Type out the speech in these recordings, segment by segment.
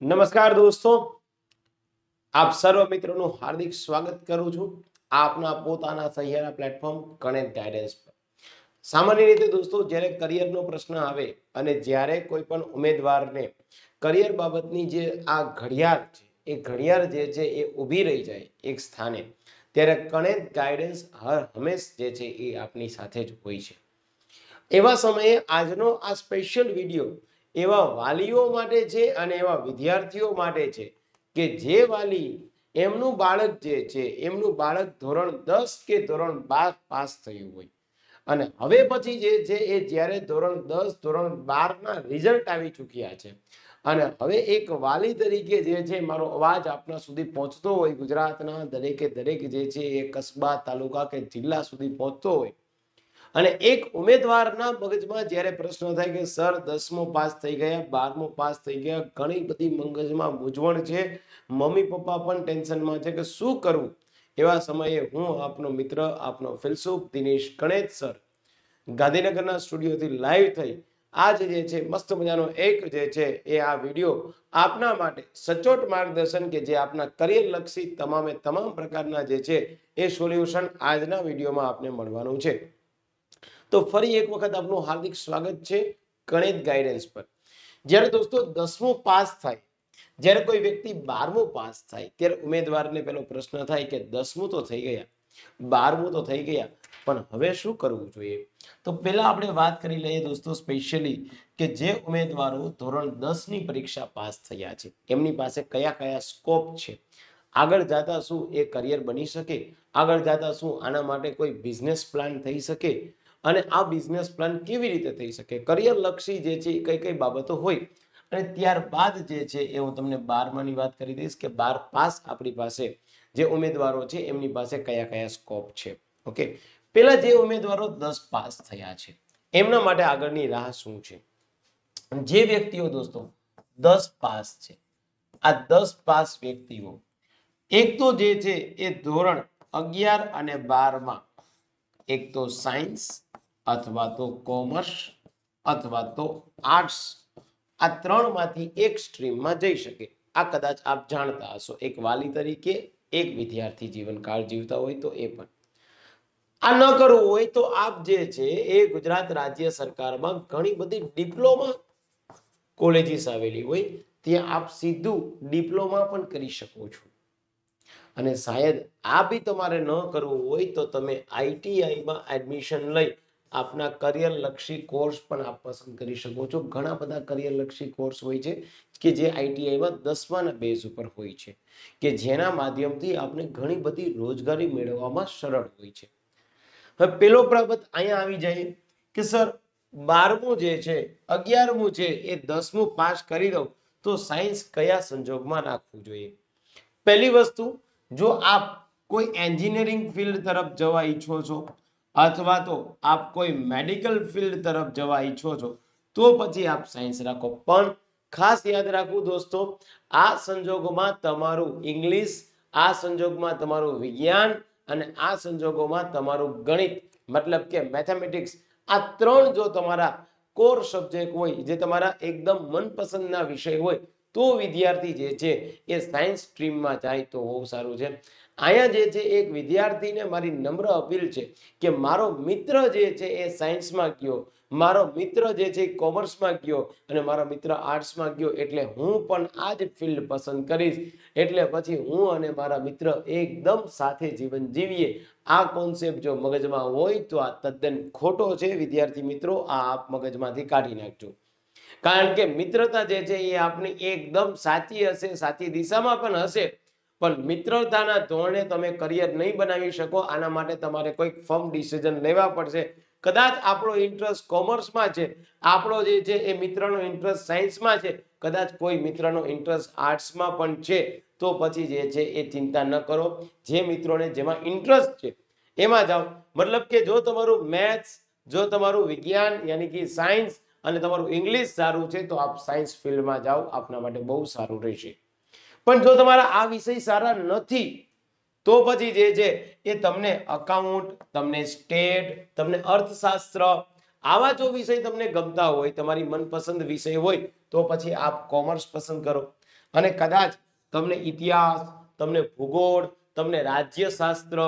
નમસ્કાર દોસ્તો આપ સર્વ મિત્રોનું હાર્દિક સ્વાગત કરું છું આપના પોતાના સહિયારા પ્લેટફોર્મ કનેક્ટ ગાઈડન્સ પર સામાન્ય રીતે દોસ્તો જ્યારે કરિયરનો પ્રશ્ન આવે અને જ્યારે કોઈ પણ ઉમેદવારને કરિયર બાબતની જે આ ઘડિયાળ છે એ ઘડિયાળ જે છે એ ઊભી રહી જાય એક સ્થાને ત્યારે કનેક્ટ ગાઈડન્સ હર હંમેશ જે છે એ આપની સાથે જ હોય છે એવા સમયે આજનો આ સ્પેશિયલ વિડીયો એવા વાલીઓ માટે છે અને એવા વિદ્યાર્થીઓ માટે છે કે જે વાલી એમનું બાળક જે છે એમનું બાળક ધોરણ દસ કે ધોરણ બાર પાસ થયું હોય અને હવે પછી જે છે એ જ્યારે ધોરણ દસ ધોરણ બારના રિઝલ્ટ આવી ચૂક્યા છે અને હવે એક વાલી તરીકે જે છે મારો અવાજ આપના સુધી પહોંચતો હોય ગુજરાતના દરેકે દરેક જે છે એ કસ્બા તાલુકા કે જિલ્લા સુધી પહોંચતો હોય અને એક ઉમેદવારના મગજમાં જ્યારે પ્રશ્ન થાય કે સર દસમો પાસ થઈ ગયા બારમો પાસ થઈ ગયા ઘણી બધી મગજમાં મૂંઝવણ છે મમ્મી પપ્પા પણ ટેન્શનમાં છે કે શું કરવું એવા સમયે હું આપનો મિત્ર આપનો ફિલસુફ દિનેશ કણેજ સર ગાંધીનગરના સ્ટુડિયોથી લાઈવ થઈ આજ જે છે મસ્ત મજાનો એક જે છે એ આ વિડીયો આપના માટે સચોટ માર્ગદર્શન કે જે આપના કરિયર લક્ષી તમામે તમામ પ્રકારના જે છે એ સોલ્યુશન આજના વિડીયોમાં આપને મળવાનું છે તો ફરી એક વખત આપનું હાર્દિક સ્વાગત છે ગણિત ગાઈડન્સ પર જ્યારે દોસ્તો દસમો પાસ થાય જ્યારે કોઈ વ્યક્તિ બારમો પાસ થાય ત્યારે ઉમેદવારને પેલો પ્રશ્ન થાય કે દસમું તો થઈ ગયા બારમું તો થઈ ગયા પણ હવે શું કરવું જોઈએ તો પહેલા આપણે વાત કરી લઈએ દોસ્તો સ્પેશિયલી કે જે ઉમેદવારો ધોરણ દસની પરીક્ષા પાસ થયા છે એમની પાસે કયા કયા સ્કોપ છે આગળ જતા શું એ કરિયર બની શકે આગળ જતા શું આના માટે કોઈ બિઝનેસ પ્લાન થઈ શકે અને આ બિઝનેસ પ્લાન કેવી રીતે થઈ શકે કરિયર લક્ષી જે છે એ કઈ કઈ બાબતો હોય અને ત્યારબાદ જે છે એ હું તમને બારમાની વાત કરી દઈશ કે બાર પાસ આપણી પાસે જે ઉમેદવારો છે એમની પાસે કયા કયા સ્કોપ છે ઓકે પેલા જે ઉમેદવારો દસ પાસ થયા છે એમના માટે આગળની રાહ શું છે જે વ્યક્તિઓ દોસ્તો દસ પાસ છે આ દસ પાસ વ્યક્તિઓ એક તો જે છે એ ધોરણ અગિયાર અને બારમાં એક તો સાયન્સ અથવા તો કોમર્સ અથવા તો આર્ટ્સ આ ત્રણમાંથી એક સ્ટ્રીમમાં જઈ શકે આ કદાચ આપ જાણતા હશો એક વાલી તરીકે એક વિદ્યાર્થી જીવનકાળ જીવતા હોય તો એ પણ આ ન કરવું હોય તો આપ જે છે એ ગુજરાત રાજ્ય સરકારમાં ઘણી બધી ડિપ્લોમા કોલેજીસ આવેલી હોય ત્યાં આપ સીધું ડિપ્લોમા પણ કરી શકો છો અને શાયદ આ બી તમારે ન કરવું હોય તો તમે આઈટીઆઈમાં એડમિશન લઈ આપના કરિયરલક્ષી કોર્સ પણ આપ પસંદ કરી શકો છો ઘણા બધા કરિયરલક્ષી કોર્સ હોય છે કે જે આઈટીઆઈમાં દસમાના બેઝ ઉપર હોય છે કે જેના માધ્યમથી આપણે ઘણી બધી રોજગારી મેળવવામાં સરળ હોય છે હવે પેલો બાબત અહીંયા આવી જાય કે સર બારમું જે છે અગિયારમું છે એ દસમું પાસ કરી દઉં તો સાયન્સ કયા સંજોગમાં રાખવું જોઈએ પહેલી વસ્તુ જો આપ કોઈ એન્જિનિયરિંગ ફિલ્ડ તરફ જવા ઈચ્છો છો અથવા તો આપ કોઈ મેડિકલ ફિલ્ડ તરફ જવા ઈચ્છો છો તો પછી આપ સાયન્સ રાખો પણ ખાસ યાદ રાખવું દોસ્તો આ સંજોગોમાં તમારું ઇંગ્લિશ આ સંજોગમાં તમારું વિજ્ઞાન અને આ સંજોગોમાં તમારું ગણિત મતલબ કે મેથેમેટિક્સ આ ત્રણ જો તમારા કોર સબ્જેક્ટ હોય જે તમારા એકદમ મનપસંદના વિષય હોય તો વિદ્યાર્થી જે છે એ સાયન્સ સ્ટ્રીમમાં જાય તો બહુ સારું છે અહીંયા જે છે એક વિદ્યાર્થીને મારી નમ્ર અપીલ છે કે મારો મિત્ર જે છે એ સાયન્સમાં ગયો મારો મિત્ર જે છે એ કોમર્સમાં ગયો અને મારો મિત્ર આર્ટ્સમાં ગયો એટલે હું પણ આ જ ફિલ્ડ પસંદ કરીશ એટલે પછી હું અને મારા મિત્ર એકદમ સાથે જીવન જીવીએ આ કોન્સેપ્ટ જો મગજમાં હોય તો આ તદ્દન ખોટો છે વિદ્યાર્થી મિત્રો આ આપ મગજમાંથી કાઢી નાખજો કારણ કે મિત્રતા જે છે એ આપણી એકદમ સાચી હશે સાચી દિશામાં પણ હશે પણ મિત્રતાના ધોરણે તમે કરિયર નહીં બનાવી શકો આના માટે તમારે કોઈક ફર્મ ડિસિઝન લેવા પડશે કદાચ આપણો ઇન્ટરેસ્ટ કોમર્સમાં છે આપણો જે છે એ મિત્રનો ઇન્ટરેસ્ટ સાયન્સમાં છે કદાચ કોઈ મિત્રનો ઇન્ટરેસ્ટ આર્ટ્સમાં પણ છે તો પછી જે છે એ ચિંતા ન કરો જે મિત્રોને જેમાં ઇન્ટરેસ્ટ છે એમાં જાઓ મતલબ કે જો તમારું મેથ્સ જો તમારું વિજ્ઞાન યાની કે સાયન્સ અને તમારું ઇંગ્લિશ સારું છે તો આપ સાયન્સ ફિલ્ડમાં જાઓ આપના માટે બહુ સારું રહેશે પણ જો તમારા આ વિષય સારા નથી તો પછી જે છે એ તમને અકાઉન્ટ તમને સ્ટેટ તમને અર્થશાસ્ત્ર આવા જો વિષય તમને ગમતા હોય તમારી મનપસંદ વિષય હોય તો પછી આપ કોમર્સ પસંદ કરો અને કદાચ તમને ઇતિહાસ તમને ભૂગોળ તમને રાજ્યશાસ્ત્ર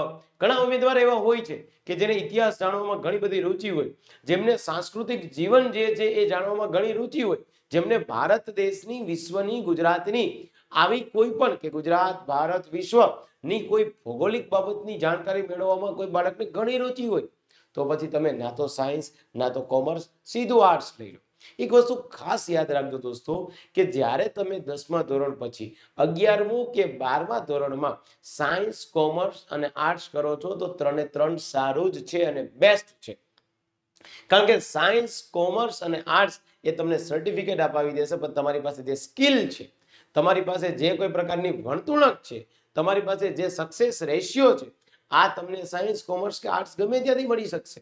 ઘણા ઉમેદવાર એવા હોય છે કે જેને ઇતિહાસ જાણવામાં ઘણી બધી રુચિ હોય જેમને સાંસ્કૃતિક જીવન જે છે એ જાણવામાં ઘણી રુચિ હોય જેમને ભારત દેશની વિશ્વની ગુજરાતની આવી કોઈ પણ કે ગુજરાત ભારત વિશ્વની કોઈ ભૌગોલિક બાબતની જાણકારી મેળવવામાં કોઈ બાળકને ઘણી રુચિ હોય તો પછી તમે ના તો સાયન્સ ના તો કોમર્સ સીધું આર્ટ્સ લઈ લો એક વસ્તુ ખાસ યાદ રાખજો દોસ્તો કે જ્યારે તમે દસમા ધોરણ પછી અગિયારમું કે બારમા ધોરણમાં સાયન્સ કોમર્સ અને આર્ટ્સ કરો છો તો ત્રણે ત્રણ સારું જ છે અને બેસ્ટ છે કારણ કે સાયન્સ કોમર્સ અને આર્ટ્સ એ તમને સર્ટિફિકેટ અપાવી દેશે પણ તમારી પાસે જે સ્કિલ છે તમારી પાસે જે કોઈ પ્રકારની વર્તુણક છે તમારી પાસે જે સક્સેસ રેશિયો છે આ તમને સાયન્સ કોમર્સ કે આર્ટ્સ ગમે ત્યાંથી મળી શકશે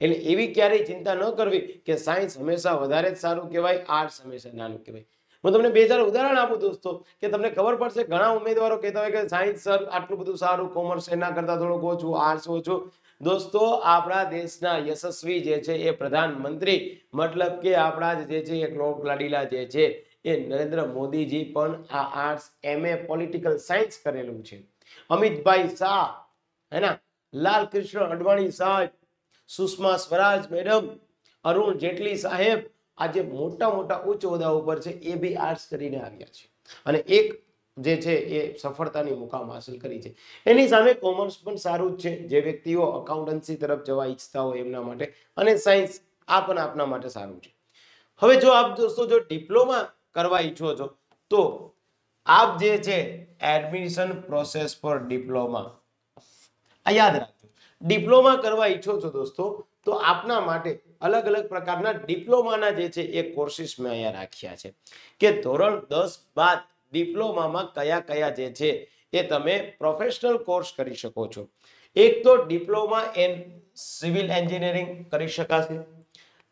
એટલે એવી ક્યારેય ચિંતા ન કરવી કે સાયન્સ હંમેશા વધારે જ સારું કહેવાય આર્ટ્સ હંમેશા નાનું કહેવાય હું તમને બે ચાર ઉદાહરણ આપું દોસ્તો કે તમને ખબર પડશે ઘણા ઉમેદવારો કહેતા હોય કે સાયન્સ સર આટલું બધું સારું કોમર્સ એના કરતાં થોડુંક ઓછું આર્ટ્સ ઓછું દોસ્તો આપણા દેશના યશસ્વી જે છે એ પ્રધાનમંત્રી મતલબ કે આપણા જે છે એ લોક લાડીલા જે છે એ નરેન્દ્ર મોદીજી પણ આ આર્ટ્સ એમએ પોલિટિકલ સાયન્સ કરેલું છે અમિતભાઈ શાહ હે ના લાલકૃષ્ણ અડવાણી સાહેબ સુષ્મા સ્વરાજ મેડમ અરુણ જેટલી સાહેબ આજે મોટા મોટા ઉચ્ચ હોદ્દા ઉપર છે એ બી આર્ટ્સ કરીને આવ્યા છે અને એક જે છે એ સફળતાની મુકામ હાંસલ કરી છે એની સામે કોમર્સ પણ સારું જ છે જે વ્યક્તિઓ અકાઉન્ટન્સી તરફ જવા ઈચ્છતા હોય એમના માટે અને સાયન્સ આ પણ આપના માટે સારું છે હવે જો આપ દોસ્તો જો ડિપ્લોમા કરવા ઈચ્છો છો તો આપ જે છે એડમિશન પ્રોસેસ ફોર ડિપ્લોમા આ યાદ રાખજો ડિપ્લોમા કરવા ઈચ્છો છો દોસ્તો તો આપના માટે અલગ અલગ પ્રકારના ડિપ્લોમાના જે છે એ કોર્સિસ મેં અહીંયા રાખ્યા છે કે ધોરણ દસ બાદ ડિપ્લોમામાં કયા કયા જે છે એ તમે પ્રોફેશનલ કોર્સ કરી શકો છો એક તો ડિપ્લોમા એન્ડ સિવિલ એન્જિનિયરિંગ કરી શકાશે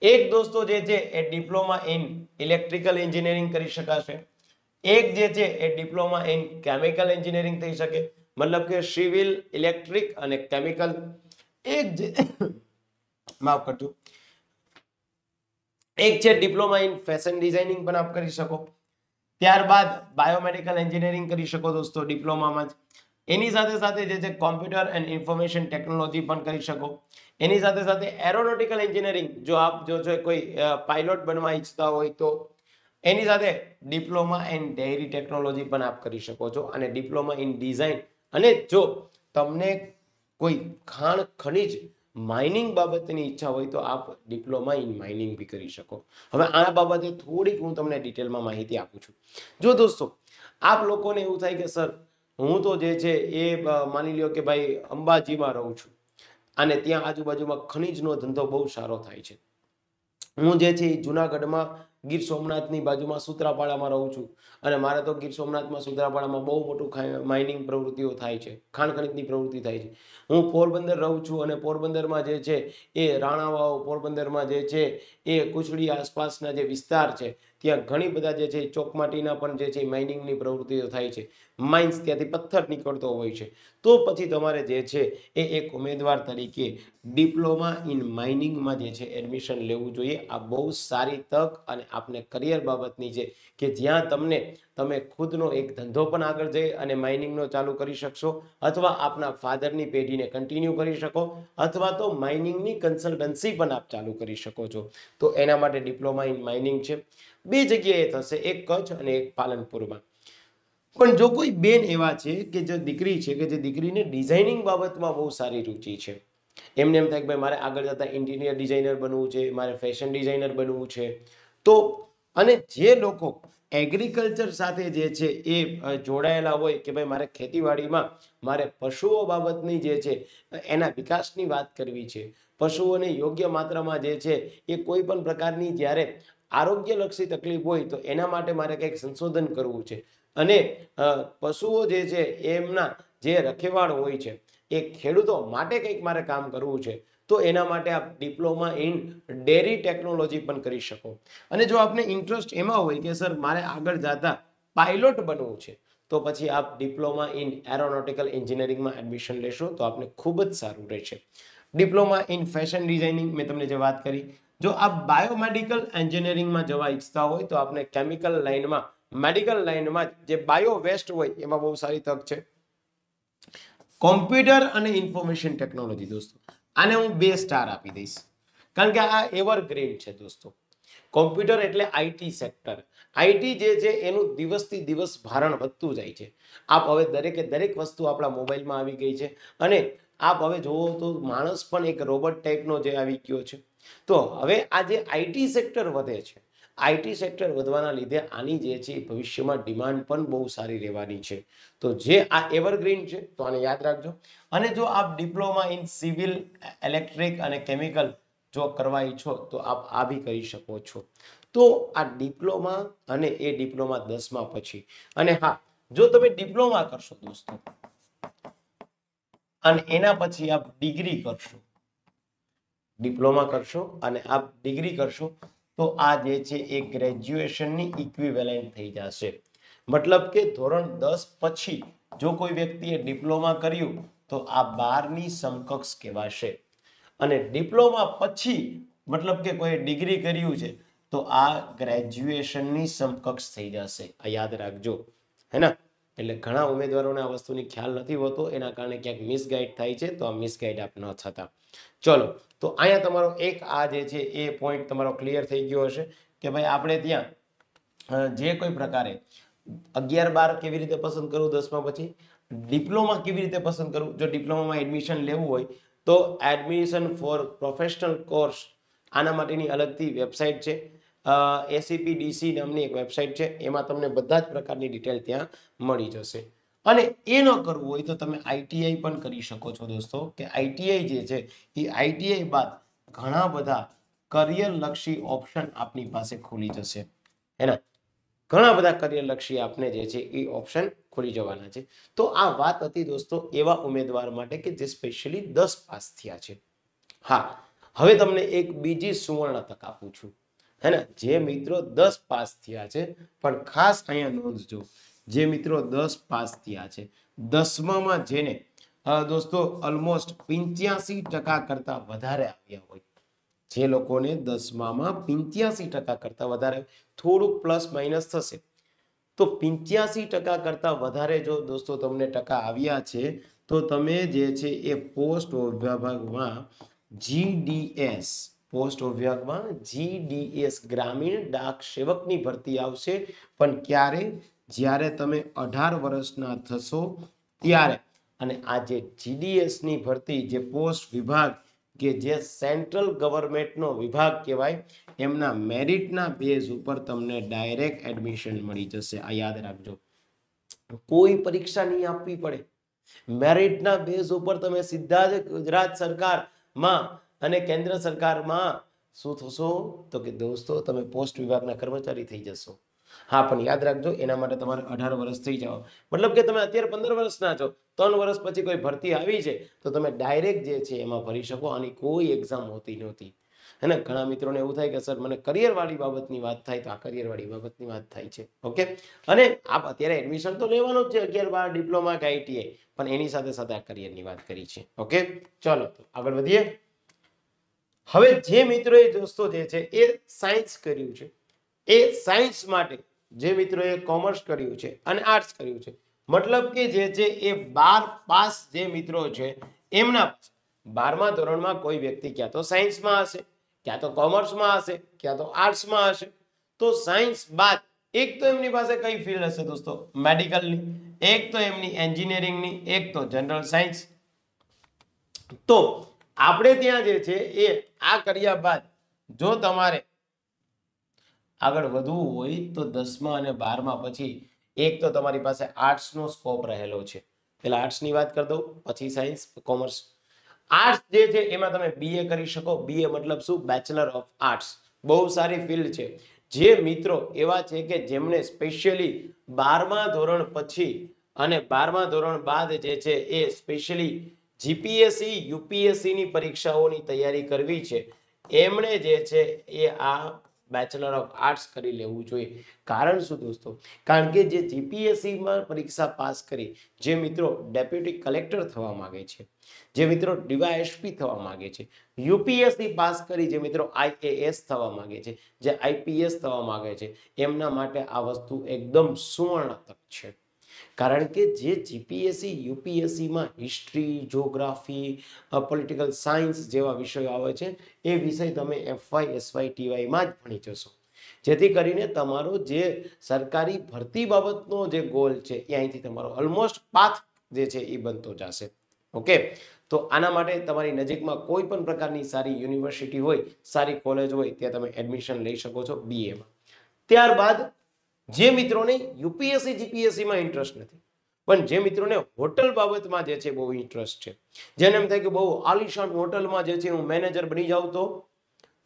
એક દોસ્તો જે છે એ ડિપ્લોમા ઇન ઇલેક્ટ્રિકલ એન્જિનિયરિંગ કરી શકાશે એક જે છે એ ડિપ્લોમા ઇન કેમિકલ એન્જિનિયરિંગ થઈ શકે મતલબ કે સિવિલ ઇલેક્ટ્રિક અને કેમિકલ એક જે માફ કરજો એક છે ડિપ્લોમા ઇન ફેશન ડિઝાઇનિંગ પણ આપ કરી શકો ત્યારબાદ બાયોમેડિકલ એન્જિનિયરિંગ કરી શકો દોસ્તો ડિપ્લોમામાં જ એની સાથે સાથે જે છે કોમ્પ્યુટર એન્ડ ઇન્ફોર્મેશન ટેકનોલોજી પણ કરી શકો એની સાથે સાથે એરોનોટિકલ એન્જિનિયરિંગ જો આપ જો છો કોઈ પાયલોટ બનવા ઈચ્છતા હોય તો એની સાથે ડિપ્લોમા એન્ડ ડેરી ટેકનોલોજી પણ આપ કરી શકો છો અને ડિપ્લોમા ઇન ડિઝાઇન અને જો તમને કોઈ ખાણ ખનિજ માઇનિંગ બાબતની ઈચ્છા હોય તો આપ ડિપ્લોમા ઇન માઇનિંગ બી કરી શકો હવે આ બાબતે થોડીક હું તમને ડિટેલમાં માહિતી આપું છું જો દોસ્તો આપ લોકોને એવું થાય કે સર હું તો જે છે એ માની લ્યો કે ભાઈ અંબાજીમાં રહું છું અને ત્યાં આજુબાજુમાં ખનીજનો ધંધો બહુ સારો થાય છે હું જે છે જુનાગઢમાં ગીર સોમનાથની બાજુમાં સુત્રાપાડામાં રહું છું અને મારે તો ગીર સોમનાથમાં સુત્રાપાડામાં બહુ મોટું માઇનિંગ પ્રવૃત્તિઓ થાય છે ખાણ ખનીજની પ્રવૃત્તિ થાય છે હું પોરબંદર રહું છું અને પોરબંદરમાં જે છે એ રાણાવાઓ પોરબંદરમાં જે છે એ કુચડી આસપાસના જે વિસ્તાર છે ત્યાં ઘણી બધા જે છે ચોકમાટીના પણ જે છે માઇનિંગની પ્રવૃત્તિઓ થાય છે માઇન્સ ત્યાંથી પથ્થર નીકળતો હોય છે તો પછી તમારે જે છે એ એક ઉમેદવાર તરીકે ડિપ્લોમા ઇન માઇનિંગમાં જે છે એડમિશન લેવું જોઈએ આ બહુ સારી તક અને આપને કરિયર બાબતની છે કે જ્યાં તમને તમે ખુદનો એક ધંધો પણ આગળ જઈ અને માઇનિંગનો ચાલુ કરી શકશો અથવા આપના ફાધરની પેઢીને કન્ટિન્યુ કરી શકો અથવા તો માઇનિંગની કન્સલ્ટન્સી પણ આપ ચાલુ કરી શકો છો તો એના માટે ડિપ્લોમા ઇન માઇનિંગ છે બે જગ્યાએ થશે એક કચ્છ અને એક પાલનપુરમાં પણ જો કોઈ બેન એવા છે કે જે દીકરી છે કે જે દીકરીને ડિઝાઇનિંગ બાબતમાં બહુ સારી રુચિ છે એમને એમ થાય કે ભાઈ મારે આગળ જતાં ઇન્ટિરિયર ડિઝાઇનર બનવું છે મારે ફેશન ડિઝાઇનર બનવું છે તો અને જે લોકો એગ્રીકલ્ચર સાથે જે છે એ જોડાયેલા હોય કે ભાઈ મારે ખેતીવાડીમાં મારે પશુઓ બાબતની જે છે એના વિકાસની વાત કરવી છે પશુઓને યોગ્ય માત્રામાં જે છે એ કોઈ પણ પ્રકારની જ્યારે આરોગ્યલક્ષી તકલીફ હોય તો એના માટે મારે કંઈક સંશોધન કરવું છે અને પશુઓ જે છે એમના જે રખેવાળ હોય છે એ ખેડૂતો માટે કંઈક મારે કામ કરવું છે તો એના માટે આપ ડિપ્લોમા ઇન ડેરી ટેકનોલોજી પણ કરી શકો અને જો આપને ઇન્ટરેસ્ટ એમાં હોય કે સર મારે આગળ જતા પાયલોટ બનવું છે તો પછી આપ ડિપ્લોમા ઇન એરોનોટિકલ એન્જિનિયરિંગમાં એડમિશન લેશો તો આપને ખૂબ જ સારું રહેશે ડિપ્લોમા ઇન ફેશન ડિઝાઇનિંગ મેં તમને જે વાત કરી જો આપ બાયોમેડિકલ એન્જિનિયરિંગમાં જવા ઈચ્છતા હોય તો આપને કેમિકલ લાઇનમાં મેડિકલ લાઇનમાં જે બાયો વેસ્ટ હોય એમાં બહુ સારી તક છે કોમ્પ્યુટર અને ઇન્ફોર્મેશન ટેકનોલોજી દોસ્તો આને હું બે સ્ટાર આપી દઈશ કારણ કે આ એવરગ્રીન છે દોસ્તો કોમ્પ્યુટર એટલે આઈટી સેક્ટર આઈટી જે છે એનું દિવસથી દિવસ ભારણ વધતું જાય છે આપ હવે દરેકે દરેક વસ્તુ આપણા મોબાઈલમાં આવી ગઈ છે અને આપ હવે જોવો તો માણસ પણ એક રોબોટ ટાઈપનો જે આવી ગયો છે તો હવે આ જે આઈટી સેક્ટર વધે છે આઈટી સેક્ટર વધવાના લીધે આની જે છે ભવિષ્યમાં ડિમાન્ડ પણ બહુ સારી રહેવાની છે તો જે આ એવરગ્રીન છે તો આને યાદ રાખજો અને જો આપ ડિપ્લોમા ઇન સિવિલ ઇલેક્ટ્રિક અને કેમિકલ જો કરવા ઈચ્છો તો આપ આ બી કરી શકો છો તો આ ડિપ્લોમા અને એ ડિપ્લોમા દસમા પછી અને હા જો તમે ડિપ્લોમા કરશો દોસ્તો અને એના પછી આપ ડિગ્રી કરશો ડિપ્લોમા કરશો અને આપ ડિગ્રી કરશો તો આ જે છે એ ગ્રેજ્યુએશનની ઇક્વિવેલેન્ટ થઈ જશે મતલબ કે ધોરણ દસ પછી જો કોઈ વ્યક્તિએ ડિપ્લોમા કર્યું તો આ બારની સમકક્ષ કહેવાશે અને ડિપ્લોમા પછી મતલબ કે કોઈ ડિગ્રી કર્યું છે તો આ ગ્રેજ્યુએશનની સમકક્ષ થઈ જશે આ યાદ રાખજો હે ને એટલે ઘણા ઉમેદવારોને આ વસ્તુની ખ્યાલ નથી હોતો એના કારણે ક્યાંક મિસગાઈડ થાય છે તો આ મિસગાઈડ આપ ન થતા ચલો તો અહીંયા તમારો એક આ જે છે એ પોઈન્ટ તમારો ક્લિયર થઈ ગયો હશે કે ભાઈ આપણે ત્યાં જે કોઈ પ્રકારે અગિયાર બાર કેવી રીતે પસંદ કરવું દસમા પછી ડિપ્લોમા કેવી રીતે પસંદ કરવું જો ડિપ્લોમામાં એડમિશન લેવું હોય તો એડમિશન ફોર પ્રોફેશનલ કોર્સ આના માટેની અલગથી વેબસાઇટ છે એસીપી ડીસી નામની એક વેબસાઇટ છે એમાં તમને બધા જ પ્રકારની ડિટેલ ત્યાં મળી જશે અને એ ન કરવું હોય તો તમે આઈટીઆઈ પણ કરી શકો છો દોસ્તો કે આઈટીઆઈ જે છે એ આઈટીઆઈ બાદ ઘણા બધા કરિયરલક્ષી ઓપ્શન આપની પાસે ખુલી જશે હેના ઘણા બધા કરિયરલક્ષી આપને જે છે એ ઓપ્શન ખુલી જવાના છે તો આ વાત હતી દોસ્તો એવા ઉમેદવાર માટે કે જે સ્પેશિયલી દસ પાસ થયા છે હા હવે તમને એક બીજી સુવર્ણ તક આપું છું હેને જે મિત્રો દસ પાસ થયા છે પણ ખાસ અહીંયા નોંધ જો જે મિત્રો દસ પાસ થયા છે દસમામાં જેને દોસ્તો ઓલમોસ્ટ પિંચ્યાસી ટકા કરતા વધારે આવ્યા હોય જે લોકોને દસમામાં પિંચ્યાસી ટકા કરતા વધારે થોડુંક પ્લસ માઇનસ થશે તો પિંચ્યાસી ટકા કરતા વધારે જો દોસ્તો તમને ટકા આવ્યા છે તો તમે જે છે એ પોસ્ટ વિભાગમાં જીડીએસ પોસ્ટ વિભાગમાં જીડીએસ ગ્રામીણ ડાક સેવકની ભરતી આવશે પણ ક્યારે જ્યારે તમે અઢાર વર્ષના થશો ત્યારે અને આ જે જીડીએસની ભરતી જે પોસ્ટ વિભાગ કે જે સેન્ટ્રલ ગવર્મેન્ટનો વિભાગ કહેવાય એમના મેરિટના બેઝ ઉપર તમને ડાયરેક્ટ એડમિશન મળી જશે આ યાદ રાખજો કોઈ પરીક્ષા નહીં આપવી પડે મેરિટના બેઝ ઉપર તમે સીધા જ ગુજરાત સરકારમાં અને કેન્દ્ર સરકારમાં શું થશો તો કે દોસ્તો તમે પોસ્ટ વિભાગના કર્મચારી થઈ જશો હા પણ યાદ રાખજો એના માટે તમારે અઢાર વર્ષ થઈ જાઓ મતલબ કે તમે અત્યારે પંદર વર્ષના છો ત્રણ વર્ષ પછી કોઈ ભરતી આવી છે તો તમે ડાયરેક્ટ જે છે એમાં ભરી શકો આની કોઈ એક્ઝામ હોતી નહોતી અને ઘણા મિત્રોને એવું થાય કે સર મને કરિયરવાળી બાબતની વાત થાય તો આ કરિયરવાળી બાબતની વાત થાય છે ઓકે અને આપ અત્યારે એડમિશન તો લેવાનું જ છે અગિયાર બાર ડિપ્લોમા કે આઈટીઆઈ પણ એની સાથે સાથે આ કરિયરની વાત કરી છે ઓકે ચલો આગળ વધીએ હવે જે મિત્રોએ દોસ્તો જે છે એ સાયન્સ કર્યું છે એ સાયન્સ માટે જે મિત્રોએ કોમર્સ કર્યું છે અને આર્ટ્સ કર્યું છે મતલબ કે જે છે એ બાર પાસ જે મિત્રો છે એમના બારમા ધોરણમાં કોઈ વ્યક્તિ ક્યાં તો સાયન્સમાં હશે ક્યાં તો કોમર્સમાં હશે ક્યાં તો આર્ટ્સમાં હશે તો સાયન્સ બાદ એક તો એમની પાસે કઈ ફિલ્ડ હશે દોસ્તો મેડિકલની એક તો એમની એન્જિનિયરિંગની એક તો જનરલ સાયન્સ તો આપણે ત્યાં જે છે એ આ કર્યા બાદ જો તમારે આગળ વધવું હોય તો દસમા અને બારમા પછી એક તો તમારી પાસે આર્ટ્સ નો સ્કોપ રહેલો છે એટલે આર્ટ્સની વાત કરી દઉં પછી સાયન્સ કોમર્સ આર્ટ્સ જે છે એમાં તમે બીએ કરી શકો બીએ મતલબ શું બેચલર ઓફ આર્ટ્સ બહુ સારી ફિલ્ડ છે જે મિત્રો એવા છે કે જેમણે સ્પેશિયલી બારમા ધોરણ પછી અને બારમા ધોરણ બાદ જે છે એ સ્પેશિયલી જીપીએસસી યુપીએસસીની e, e પરીક્ષાઓની તૈયારી કરવી છે એમણે જે છે એ આ બેચલર ઓફ આર્ટ્સ કરી લેવું જોઈએ કારણ શું દોસ્તો કારણ કે જે જીપીએસસીમાં e પરીક્ષા પાસ કરી જે મિત્રો ડેપ્યુટી કલેક્ટર થવા માગે છે જે મિત્રો ડીવાયએસપી થવા માગે છે યુપીએસસી પાસ કરી જે મિત્રો આઈએએસ થવા માગે છે જે આઈપીએસ થવા માગે છે એમના માટે આ વસ્તુ એકદમ સુવર્ણ તક છે કારણ કે જે જીપીએસસી યુપીએસસીમાં હિસ્ટ્રી જ્યોગ્રાફી પોલિટિકલ સાયન્સ જેવા વિષયો આવે છે એ વિષય તમે એફવાય એસવાય ટીવાયમાં જ ભણી જશો જેથી કરીને તમારો જે સરકારી ભરતી બાબતનો જે ગોલ છે એ અહીંથી તમારો ઓલમોસ્ટ પાથ જે છે એ બનતો જશે ઓકે તો આના માટે તમારી નજીકમાં કોઈ પણ પ્રકારની સારી યુનિવર્સિટી હોય સારી કોલેજ હોય ત્યાં તમે એડમિશન લઈ શકો છો બીએમાં ત્યારબાદ જે મિત્રોને યુપીએસસી જીપીએસસીમાં ઇન્ટરેસ્ટ નથી પણ જે મિત્રોને હોટલ બાબતમાં જે છે બહુ ઇન્ટરેસ્ટ છે જેને એમ થાય કે બહુ આલિશાન હોટલમાં જે છે હું મેનેજર બની જાઉં તો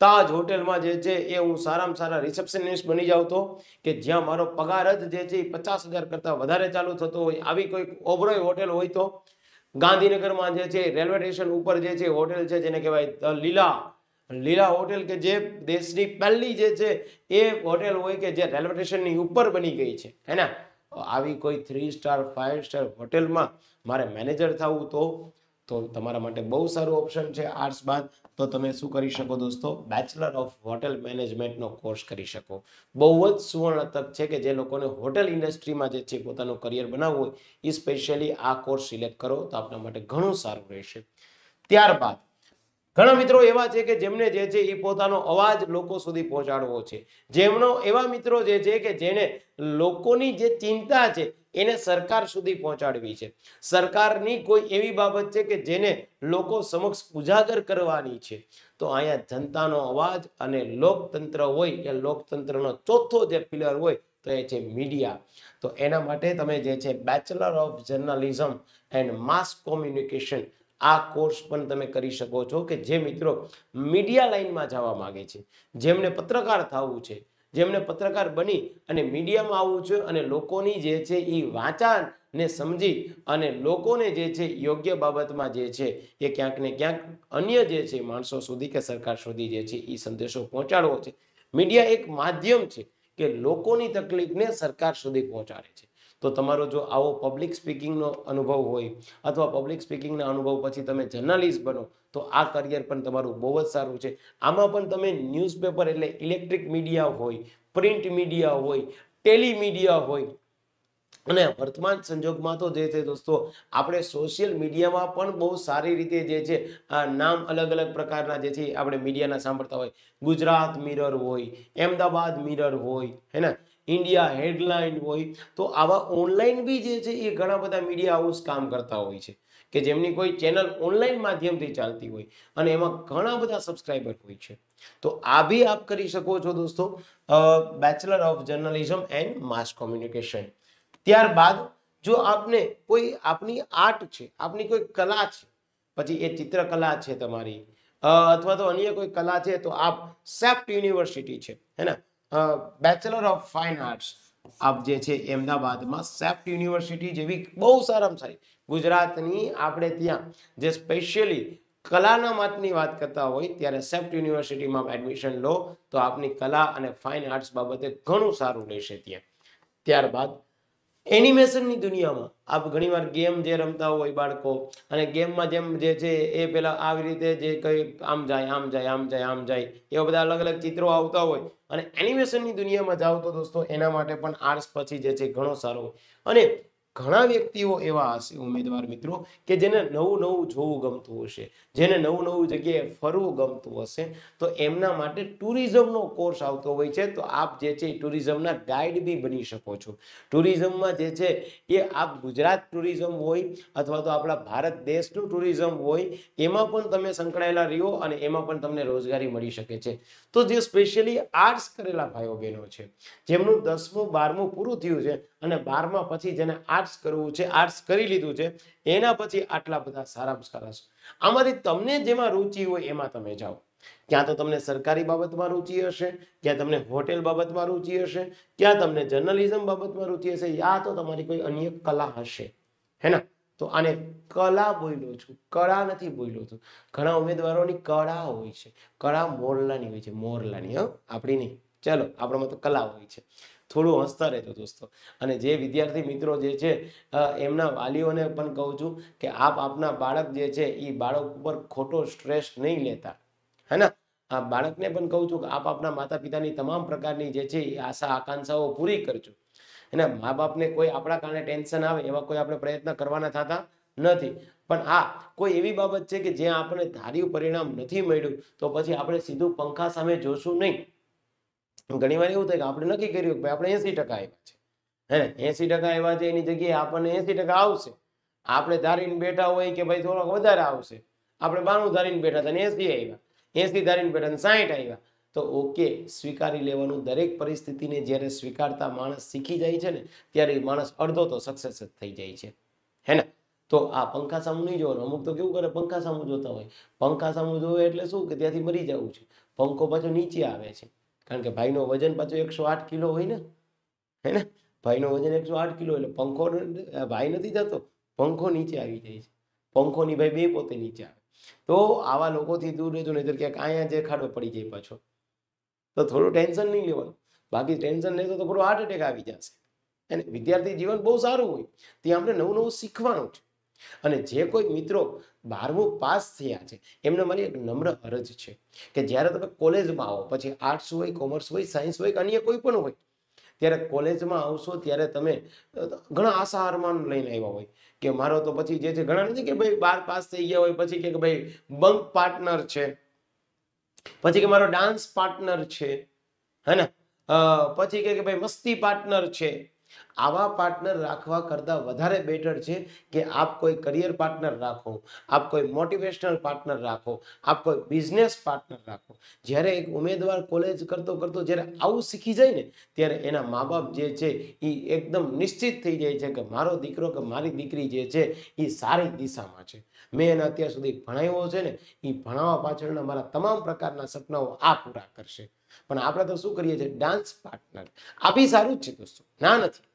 તાજ હોટેલમાં જે છે એ હું સારામાં સારા રિસેપ્શનિસ્ટ બની જાઉં તો કે જ્યાં મારો પગાર જ જે છે એ પચાસ હજાર કરતાં વધારે ચાલુ થતો હોય આવી કોઈ ઓબરોય હોટેલ હોય તો ગાંધીનગરમાં જે છે રેલવે સ્ટેશન ઉપર જે છે હોટેલ છે જેને કહેવાય લીલા લીલા હોટેલ કે જે દેશની પહેલી જે છે એ હોટેલ હોય કે જે રેલવે સ્ટેશનની ઉપર બની ગઈ છે હે ને આવી કોઈ થ્રી સ્ટાર ફાઇવ સ્ટાર હોટેલમાં મારે મેનેજર થવું તો તો તમારા માટે બહુ સારું ઓપ્શન છે આર્ટ્સ બાદ તો તમે શું કરી શકો દોસ્તો બેચલર ઓફ હોટેલ મેનેજમેન્ટનો કોર્સ કરી શકો બહુ જ સુવર્ણ તક છે કે જે લોકોને હોટેલ ઇન્ડસ્ટ્રીમાં જે છે પોતાનું કરિયર બનાવવું હોય એ સ્પેશિયલી આ કોર્સ સિલેક્ટ કરો તો આપના માટે ઘણું સારું રહેશે ત્યારબાદ ઘણા મિત્રો એવા છે કે જેમને જે છે એ પોતાનો અવાજ લોકો સુધી પહોંચાડવો છે જેમનો એવા મિત્રો જે છે કે જેને લોકોની જે ચિંતા છે એને સરકાર સુધી પહોંચાડવી છે સરકારની કોઈ એવી બાબત છે કે જેને લોકો સમક્ષ ઉજાગર કરવાની છે તો અહીંયા જનતાનો અવાજ અને લોકતંત્ર હોય કે લોકતંત્રનો ચોથો જે પિલર હોય તો એ છે મીડિયા તો એના માટે તમે જે છે bachelor of journalism and mass communication આ કોર્સ પણ તમે કરી શકો છો કે જે મિત્રો મીડિયા લાઈનમાં જવા માગે છે જેમને પત્રકાર થવું છે જેમને પત્રકાર બની અને મીડિયામાં આવવું છે અને લોકોની જે છે એ વાંચાને સમજી અને લોકોને જે છે યોગ્ય બાબતમાં જે છે એ ક્યાંક ને ક્યાંક અન્ય જે છે માણસો સુધી કે સરકાર સુધી જે છે એ સંદેશો પહોંચાડવો છે મીડિયા એક માધ્યમ છે કે લોકોની તકલીફને સરકાર સુધી પહોંચાડે છે તો તમારો જો આવો પબ્લિક સ્પીકિંગનો અનુભવ હોય અથવા પબ્લિક સ્પીકિંગના અનુભવ પછી તમે જર્નાલિસ્ટ બનો તો આ કરિયર પણ તમારું બહુ જ સારું છે આમાં પણ તમે ન્યૂઝપેપર એટલે ઇલેક્ટ્રિક મીડિયા હોય પ્રિન્ટ મીડિયા હોય ટેલિમીડિયા હોય અને વર્તમાન સંજોગમાં તો જે છે દોસ્તો આપણે સોશિયલ મીડિયામાં પણ બહુ સારી રીતે જે છે નામ અલગ અલગ પ્રકારના જે છે આપણે મીડિયાના સાંભળતા હોય ગુજરાત મિરર હોય અમદાવાદ મિરર હોય હે ને ઇન્ડિયા હેડલાઇન હોય તો આવા ઓનલાઈન બી જે છે એ ઘણા બધા મીડિયા હાઉસ કામ કરતા હોય છે કે જેમની કોઈ ચેનલ ઓનલાઈન માધ્યમથી ચાલતી હોય અને એમાં ઘણા બધા સબસ્ક્રાઈબર હોય છે તો આ બી આપ કરી શકો છો દોસ્તો bachelor of journalism and mass communication ત્યારબાદ જો આપને કોઈ આપની આર્ટ છે આપની કોઈ કલા છે પછી એ ચિત્રકલા છે તમારી અથવા તો અન્ય કોઈ કલા છે તો આપ સેફ્ટ યુનિવર્સિટી છે હે ને બેચલર ઓફ ફાઇન આર્ટ્સ આપ જે છે અમદાવાદમાં સેફ્ટ યુનિવર્સિટી જેવી બહુ સારામાં સારી ગુજરાતની આપણે ત્યાં જે સ્પેશિયલી કલાના માતની વાત કરતા હોય ત્યારે સેફ્ટ યુનિવર્સિટીમાં એડમિશન લો તો આપની કલા અને ફાઇન આર્ટ્સ બાબતે ઘણું સારું રહેશે ત્યાં ત્યારબાદ એનિમેશનની દુનિયામાં આપ ઘણીવાર ગેમ જે રમતા હોય બાળકો અને ગેમમાં જેમ જે છે એ પેલા આવી રીતે જે કંઈ આમ જાય આમ જાય આમ જાય આમ જાય એવા બધા અલગ અલગ ચિત્રો આવતા હોય અને એનિમેશનની દુનિયામાં જાઓ તો દોસ્તો એના માટે પણ આર્ટ્સ પછી જે છે ઘણો સારો અને ઘણા વ્યક્તિઓ એવા હશે ઉમેદવાર મિત્રો કે જેને નવું નવું જોવું ગમતું હશે જેને નવું નવું જગ્યાએ ફરવું ગમતું હશે તો એમના માટે ટુરિઝમનો કોર્સ આવતો હોય છે તો આપ જે છે ટુરિઝમના ગાઈડ બી બની શકો છો ટુરિઝમમાં જે છે એ આપ ગુજરાત ટુરિઝમ હોય અથવા તો આપણા ભારત દેશનું ટુરિઝમ હોય એમાં પણ તમે સંકળાયેલા રહ્યો અને એમાં પણ તમને રોજગારી મળી શકે છે તો જે સ્પેશિયલી આર્ટ્સ કરેલા ભાઈઓ બહેનો છે જેમનું દસમું બારમું પૂરું થયું છે અને બારમા પછી જેને આર્ટ્સ આર્ટ્સ કરવું છે આર્ટ્સ કરી લીધું છે એના પછી આટલા બધા સારામાં સારા આમાંથી તમને જેમાં રુચિ હોય એમાં તમે જાઓ ક્યાં તો તમને સરકારી બાબતમાં રુચિ હશે ક્યાં તમને હોટેલ બાબતમાં રુચિ હશે ક્યાં તમને જર્નલિઝમ બાબતમાં રુચિ હશે યા તો તમારી કોઈ અન્ય કલા હશે હે ને તો આને કલા બોલ્યો છું કળા નથી બોલ્યો છું ઘણા ઉમેદવારોની કળા હોય છે કળા મોરલાની હોય છે મોરલાની હા આપણી નહીં ચલો આપણામાં તો કલા હોય છે થોડું હસતા રહેજો દોસ્તો અને જે વિદ્યાર્થી મિત્રો જે છે એમના વાલીઓને પણ કહું છું કે આપ આપના બાળક જે છે એ બાળક ઉપર ખોટો સ્ટ્રેસ નહીં લેતા હે ને આ બાળકને પણ કહું છું કે આપ આપના માતા પિતાની તમામ પ્રકારની જે છે એ આશા આકાંક્ષાઓ પૂરી કરજો અને મા બાપને કોઈ આપણા કારણે ટેન્શન આવે એવા કોઈ આપણે પ્રયત્ન કરવાના થતા નથી પણ આ કોઈ એવી બાબત છે કે જ્યાં આપણે ધાર્યું પરિણામ નથી મળ્યું તો પછી આપણે સીધું પંખા સામે જોશું નહીં ઘણી વાર એવું થાય કે આપણે નક્કી કર્યું કે આપણે એસી ટકા આવ્યા છે હે એસી ટકા આવ્યા છે એની જગ્યાએ આપણને એસી ટકા આવશે આપણે ધારીને બેઠા હોય કે ભાઈ થોડોક વધારે આવશે આપણે બાણું ધારીને બેઠા હતા ને એસી આવ્યા એસી ધારીને બેઠા ને સાહીઠ આવ્યા તો ઓકે સ્વીકારી લેવાનું દરેક પરિસ્થિતિને જ્યારે સ્વીકારતા માણસ શીખી જાય છે ને ત્યારે માણસ અડધો તો સક્સેસ જ થઈ જાય છે હે ને તો આ પંખા સામું નહીં જોવાનું અમુક તો કેવું કરે પંખા સામું જોતા હોય પંખા સામું જોવે એટલે શું કે ત્યાંથી મરી જવું છે પંખો પાછો નીચે આવે છે કારણ કે ભાઈનો વજન પાછું એકસો આઠ કિલો હોય ને હે ને ભાઈનો વજન એકસો આઠ કિલો એટલે પંખો ભાઈ નથી જતો પંખો નીચે આવી જાય છે પંખોની ભાઈ બે પોતે નીચે આવે તો આવા લોકોથી દૂર રહેજો નહીં તો ક્યાંક અહીંયા જે ખાડો પડી જાય પાછો તો થોડું ટેન્શન નહીં લેવાનું બાકી ટેન્શન લેશો તો થોડું હાર્ટ એટેક આવી જશે અને વિદ્યાર્થી જીવન બહુ સારું હોય ત્યાં આપણે નવું નવું શીખવાનું છે અને જે કોઈ મિત્રો બારમું પાસ થયા છે એમને મારી એક નમ્ર અરજ છે કે જ્યારે તમે કોલેજમાં આવો પછી આર્ટ્સ હોય કોમર્સ હોય સાયન્સ હોય કે અન્ય કોઈ પણ હોય ત્યારે કોલેજમાં આવશો ત્યારે તમે ઘણા આશા અરમાન લઈને આવ્યા હોય કે મારો તો પછી જે છે ઘણા નથી કે ભાઈ બાર પાસ થઈ ગયા હોય પછી કે ભાઈ બંક પાર્ટનર છે પછી કે મારો ડાન્સ પાર્ટનર છે હે ને પછી કે ભાઈ મસ્તી પાર્ટનર છે આવા પાર્ટનર રાખવા કરતાં વધારે બેટર છે કે આપ કોઈ કરિયર પાર્ટનર રાખો આપ કોઈ મોટિવેશનલ પાર્ટનર રાખો આપ કોઈ બિઝનેસ પાર્ટનર રાખો જ્યારે એક ઉમેદવાર કોલેજ કરતો કરતો જ્યારે આવું શીખી જાય ને ત્યારે એના મા બાપ જે છે એ એકદમ નિશ્ચિત થઈ જાય છે કે મારો દીકરો કે મારી દીકરી જે છે એ સારી દિશામાં છે મેં એને અત્યાર સુધી ભણાવ્યો છે ને એ ભણાવવા પાછળના મારા તમામ પ્રકારના સપનાઓ આ પૂરા કરશે પણ આપણે તો શું કરીએ છીએ ડાન્સ પાર્ટનર આ સારું જ છે દોસ્તો ના નથી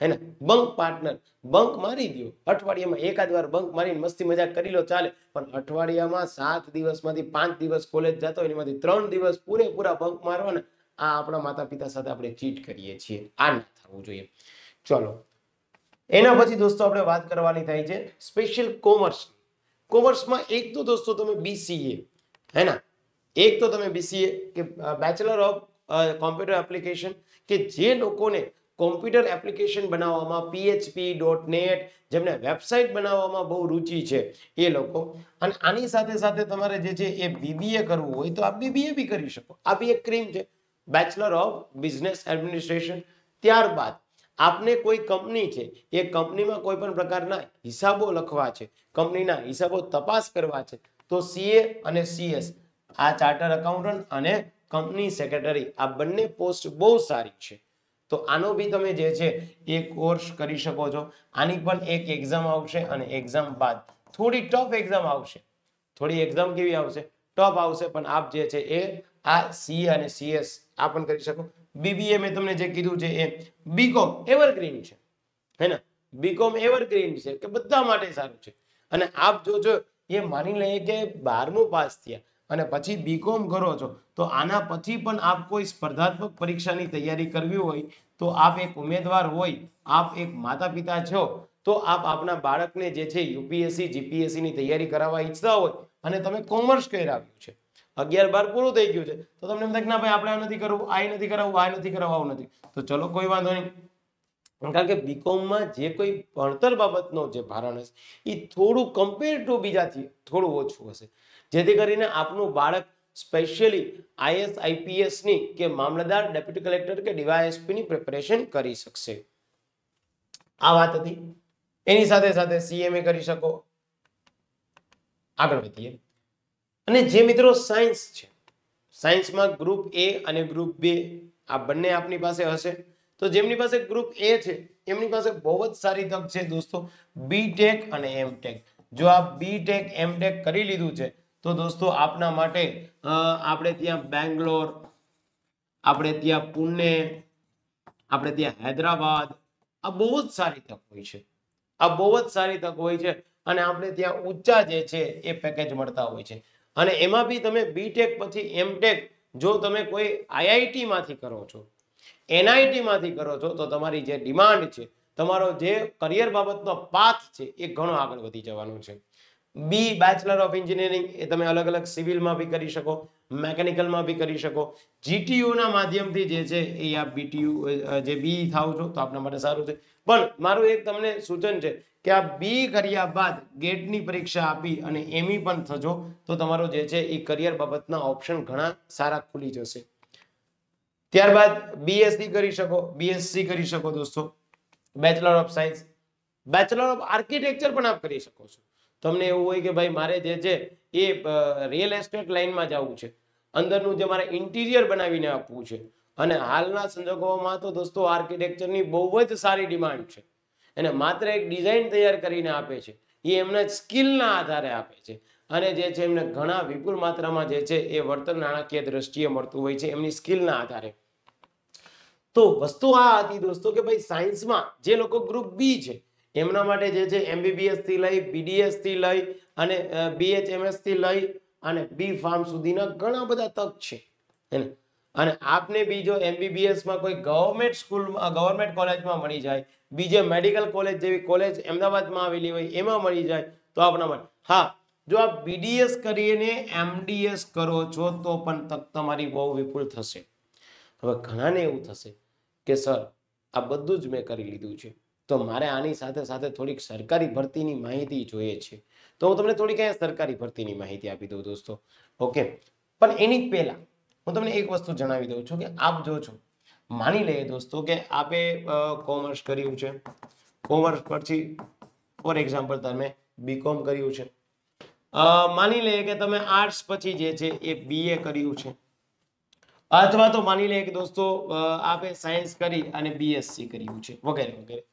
હે ને બંક પાર્ટનર બંક મારી દો અઠવાડિયામાં એકાદ વાર બંક મારીને મસ્તી મજાક કરી લો ચાલે પણ અઠવાડિયામાં સાત દિવસમાંથી પાંચ દિવસ કોલેજ જતો એમાંથી ત્રણ દિવસ પૂરેપૂરા બંક મારવાના આ આપણા માતા પિતા સાથે આપણે ચીટ કરીએ છીએ આ ના થવું જોઈએ ચલો એના પછી દોસ્તો આપણે વાત કરવાની થાય છે સ્પેશિયલ કોમર્સ કોમર્સમાં એક તો દોસ્તો તમે બીસીએ હે ના એક તો તમે બીસીએ કે બેચલર ઓફ કોમ્પ્યુટર એપ્લિકેશન કે જે લોકોને કોમ્પ્યુટર એપ્લિકેશન બનાવવામાં પીએચપી ડોટ નેટ જેમને વેબસાઇટ બનાવવામાં બહુ રુચિ છે એ લોકો અને આની સાથે સાથે તમારે જે છે એ બીબીએ કરવું હોય તો આપ બીબીએ બી કરી શકો આ બી એક ક્રીમ છે બેચલર ઓફ બિઝનેસ એડમિનિસ્ટ્રેશન ત્યારબાદ આપને કોઈ કંપની છે એ કંપનીમાં કોઈ પણ પ્રકારના હિસાબો લખવા છે કંપનીના હિસાબો તપાસ કરવા છે તો સીએ અને સીએસ આ ચાર્ટર એકાઉન્ટન્ટ અને કંપની સેક્રેટરી આ બંને પોસ્ટ બહુ સારી છે તો આનો બી તમે જે છે એ કોર્સ કરી શકો છો આની પણ એક એક્ઝામ આવશે અને એક્ઝામ બાદ થોડી ટફ એક્ઝામ આવશે થોડી એક્ઝામ કેવી આવશે ટફ આવશે પણ આપ જે છે એ આ સીએ અને સીએસ આ પણ કરી શકો બીબીએ મેં તમને જે કીધું છે એ બીકોમ એવરગ્રીન છે હે ને બીકોમ એવરગ્રીન છે કે બધા માટે સારું છે અને આપ જોજો એ માની લઈએ કે બારમું પાસ થયા અને પછી બીકોમ કરો છો તો આના પછી પણ આપ કોઈ સ્પર્ધાત્મક પરીક્ષાની તૈયારી કરવી હોય તો આપ એક ઉમેદવાર હોય આપ એક માતા પિતા છો તો આપ આપના બાળકને જે છે યુપીએસસી જીપીએસસીની તૈયારી કરાવવા ઈચ્છતા હોય અને તમે કોમર્સ કહી રાખ્યું છે અગિયાર બાર પૂરું થઈ ગયું છે તો તમને એમ થાય ના ભાઈ આપણે આ નથી કરવું આ નથી કરાવવું આ નથી કરાવવું નથી તો ચલો કોઈ વાંધો નહીં કારણ કે બીકોમમાં જે કોઈ ભણતર બાબતનો જે ભારણ હશે એ થોડું કમ્પેર ટુ બીજાથી થોડું ઓછું હશે જેથી કરીને આપનું બાળક સ્પેશિયલી આઈએસ આઈપીએસની કે મામલતદાર ડેપ્યુટી કલેક્ટર કે ડીવાયએસપીની પ્રિપેરેશન કરી શકશે આ વાત હતી એની સાથે સાથે સીએમએ કરી શકો આગળ વધીએ અને જે મિત્રો સાયન્સ છે સાયન્સમાં ગ્રુપ એ અને ગ્રુપ બે આ બંને આપની પાસે હશે તો જેમની પાસે ગ્રુપ એ છે એમની પાસે બહુ જ સારી તક છે દોસ્તો બી ટેક અને એમ ટેક જો આ બી ટેક એમ ટેક કરી લીધું છે તો દોસ્તો આપના માટે આપણે ત્યાં બેંગ્લોર આપણે ત્યાં પુણે આપણે ત્યાં હૈદરાબાદ આ બહુ જ સારી તક હોય છે આ બહુ જ સારી તક હોય છે અને આપણે ત્યાં ઊંચા જે છે એ પેકેજ મળતા હોય છે અને એમાં બી તમે બીટેક પછી એમટેક જો તમે કોઈ આઈઆઈટીમાંથી કરો છો એનઆઈટીમાંથી કરો છો તો તમારી જે ડિમાન્ડ છે તમારો જે કરિયર બાબતનો પાથ છે એ ઘણો આગળ વધી જવાનો છે બી બેચલર ઓફ એન્જિનિયરિંગ એ તમે અલગ અલગ સિવિલમાં બી કરી શકો મેકેનિકલમાં બી કરી શકો જીટીયુના માધ્યમથી જે છે એ આપ બીટીયુ જે બી થાવ છો તો આપના માટે સારું છે પણ મારું એક તમને સૂચન છે કે આ બી કર્યા બાદ ગેટની પરીક્ષા આપી અને એમઈ e પણ થજો તો તમારો જે છે એ કરિયર બાબતના ઓપ્શન ઘણા સારા ખુલી જશે ત્યારબાદ બીએસસી કરી શકો બીએસસી કરી શકો દોસ્તો bachelor of science bachelor of architecture પણ આપ કરી શકો છો તમને એવું હોય કે ભાઈ મારે જે છે એ રિયલ એસ્ટેટ લાઇનમાં જવું છે અંદરનું જે મારે ઇન્ટિરિયર બનાવીને આપવું છે અને હાલના સંજોગોમાં તો દોસ્તો આર્કિટેક્ચરની બહુ જ સારી ડિમાન્ડ છે અને માત્ર એક ડિઝાઇન તૈયાર કરીને આપે છે એ એમને સ્કિલના આધારે આપે છે અને જે છે એમને ઘણા વિપુલ માત્રામાં જે છે એ વર્તન નાણાકીય દ્રષ્ટિએ મળતું હોય છે એમની સ્કિલના આધારે તો વસ્તુ આ હતી દોસ્તો કે ભાઈ સાયન્સમાં જે લોકો ગ્રુપ બી છે એમના માટે જે છે એમબીબીએસથી લઈ બીડીએસ થી લઈ અને બીએચએમએસથી લઈ અને બી ફાર્મ સુધીના ઘણા બધા તક છે એને અને આપને બીજો જો એમબીબીએસમાં કોઈ ગવર્મેન્ટ સ્કૂલમાં ગવર્મેન્ટ કોલેજમાં મળી જાય બીજે મેડિકલ કોલેજ જેવી કોલેજ અમદાવાદમાં આવેલી હોય એમાં મળી જાય તો આપના માટે હા જો આપ બીડીએસ કરીને એમડીએસ કરો છો તો પણ તક તમારી બહુ વિપુલ થશે હવે ઘણાને એવું થશે કે સર આ બધું જ મેં કરી લીધું છે તો મારે આની સાથે સાથે થોડીક સરકારી ભરતીની માહિતી જોઈએ છે તો હું તમને થોડીક અહીંયા સરકારી ભરતીની માહિતી આપી દઉં દોસ્તો ઓકે પણ એની પહેલાં હું તમને એક વસ્તુ જણાવી દઉં છું કે આપ જો છો માની લઈએ દોસ્તો કે આપે કોમર્સ કર્યું છે કોમર્સ પરથી ફોર એક્ઝામ્પલ તમે બીકોમ કર્યું છે માની લઈએ કે તમે આર્ટ્સ પછી જે છે એ બીએ કર્યું છે અથવા તો માની લઈએ કે દોસ્તો આપે સાયન્સ કરી અને બીએસસી કર્યું છે વગેરે વગેરે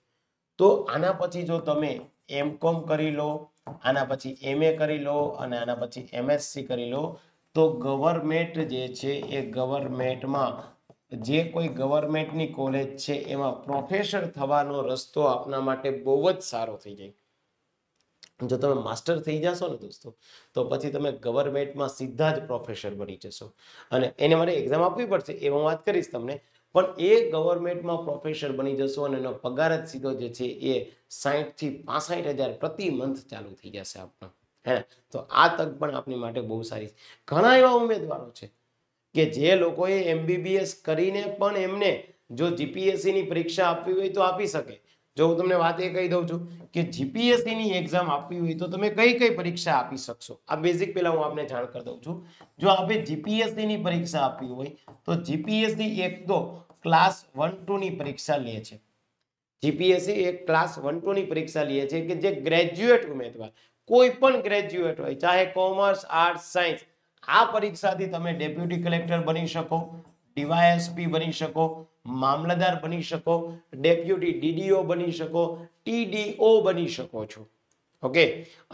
તો આના પછી જો તમે એમ કોમ કરી લો આના પછી એમએ કરી લો અને આના પછી એમએસસી કરી લો તો ગવર્મેન્ટ જે છે એ ગવર્મેન્ટમાં જે કોઈ ગવર્મેન્ટની કોલેજ છે એમાં પ્રોફેસર થવાનો રસ્તો આપના માટે બહુ જ સારો થઈ જાય જો તમે માસ્ટર થઈ જશો ને દોસ્તો તો પછી તમે ગવર્મેન્ટમાં સીધા જ પ્રોફેસર બની જશો અને એને મારે એક્ઝામ આપવી પડશે એ હું વાત કરીશ તમને પણ એ ગવર્મેન્ટમાં પ્રોફેસર બની જશો અને એનો પગાર જ સીધો જે છે એ સાહીઠથી પાસઠ હજાર પ્રતિ મંથ ચાલુ થઈ જશે આપણો હે તો આ તક પણ આપની માટે બહુ સારી છે ઘણા એવા ઉમેદવારો છે કે જે લોકોએ એમબીબીએસ કરીને પણ એમને જો જીપીએસસીની પરીક્ષા આપવી હોય તો આપી શકે જો હું તમને વાત એ કહી દઉં છું કે જીપીએસસીની એક્ઝામ આપવી હોય તો તમે કઈ કઈ પરીક્ષા આપી શકશો આ બેઝિક પહેલા હું આપને જાણ કરી દઉં છું જો આપણે જીપીએસસીની પરીક્ષા આપવી હોય તો જીપીએસસી એક તો ક્લાસ વન ટુની પરીક્ષા લે છે જીપીએસસી એક ક્લાસ વન ટુની પરીક્ષા લે છે કે જે ગ્રેજ્યુએટ ઉમેદવાર કોઈ પણ ગ્રેજ્યુએટ હોય ચાહે કોમર્સ આર્ટ્સ સાયન્સ આ પરીક્ષાથી તમે ડેપ્યુટી કલેક્ટર બની શકો ડીવાયએસપી બની શકો મામલતદાર બની શકો ડેપ્યુટી ડીડીઓ બની શકો ટીડીઓ બની શકો છો ઓકે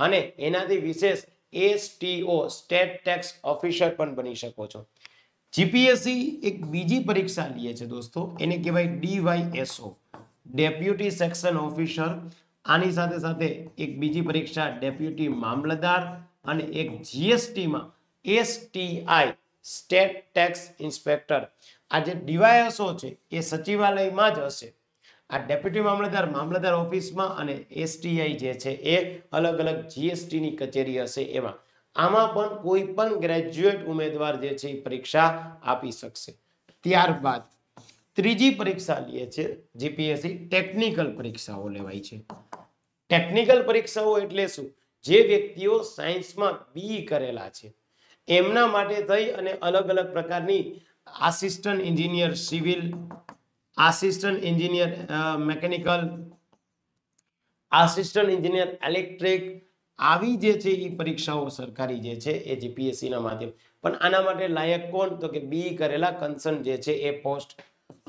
અને એનાથી વિશેષ એસટીઓ સ્ટેટ ટેક્સ ઓફિસર પણ બની શકો છો જીપીએસસી એક બીજી પરીક્ષા લે છે દોસ્તો એને કહેવાય ડીવાયએસઓ ડેપ્યુટી સેક્શન ઓફિસર આની સાથે સાથે એક બીજી પરીક્ષા ડેપ્યુટી મામલતદાર અને એક જીએસટીમાં એસટીઆઈ સ્ટેટ ટેક્સ ઇન્સ્પેક્ટર આ જે ડીવાયએસઓ છે એ સચિવાલયમાં જ હશે આ ડેપ્યુટી મામલતદાર મામલતદાર ઓફિસમાં અને એસટીઆઈ જે છે એ અલગ અલગ જીએસટીની કચેરી હશે એમાં આમાં પણ કોઈ પણ ગ્રેજ્યુએટ ઉમેદવાર જે છે એ પરીક્ષા આપી શકશે ત્યારબાદ ત્રીજી પરીક્ષા લે છે જીપીએસસી ટેકનિકલ પરીક્ષાઓ લેવાય છે ટેકનિકલ પરીક્ષાઓ એટલે શું જે વ્યક્તિઓ સાયન્સમાં બી e કરેલા છે એમના માટે થઈ અને અલગ અલગ પ્રકારની assistant engineer civil assistant engineer mechanical assistant engineer electric આવી જે છે એ પરીક્ષાઓ સરકારી જે છે એ જીપીએસસીના માધ્યમ પણ આના માટે લાયક કોણ તો કે બી કરેલા કન્સર્ન જે છે એ પોસ્ટ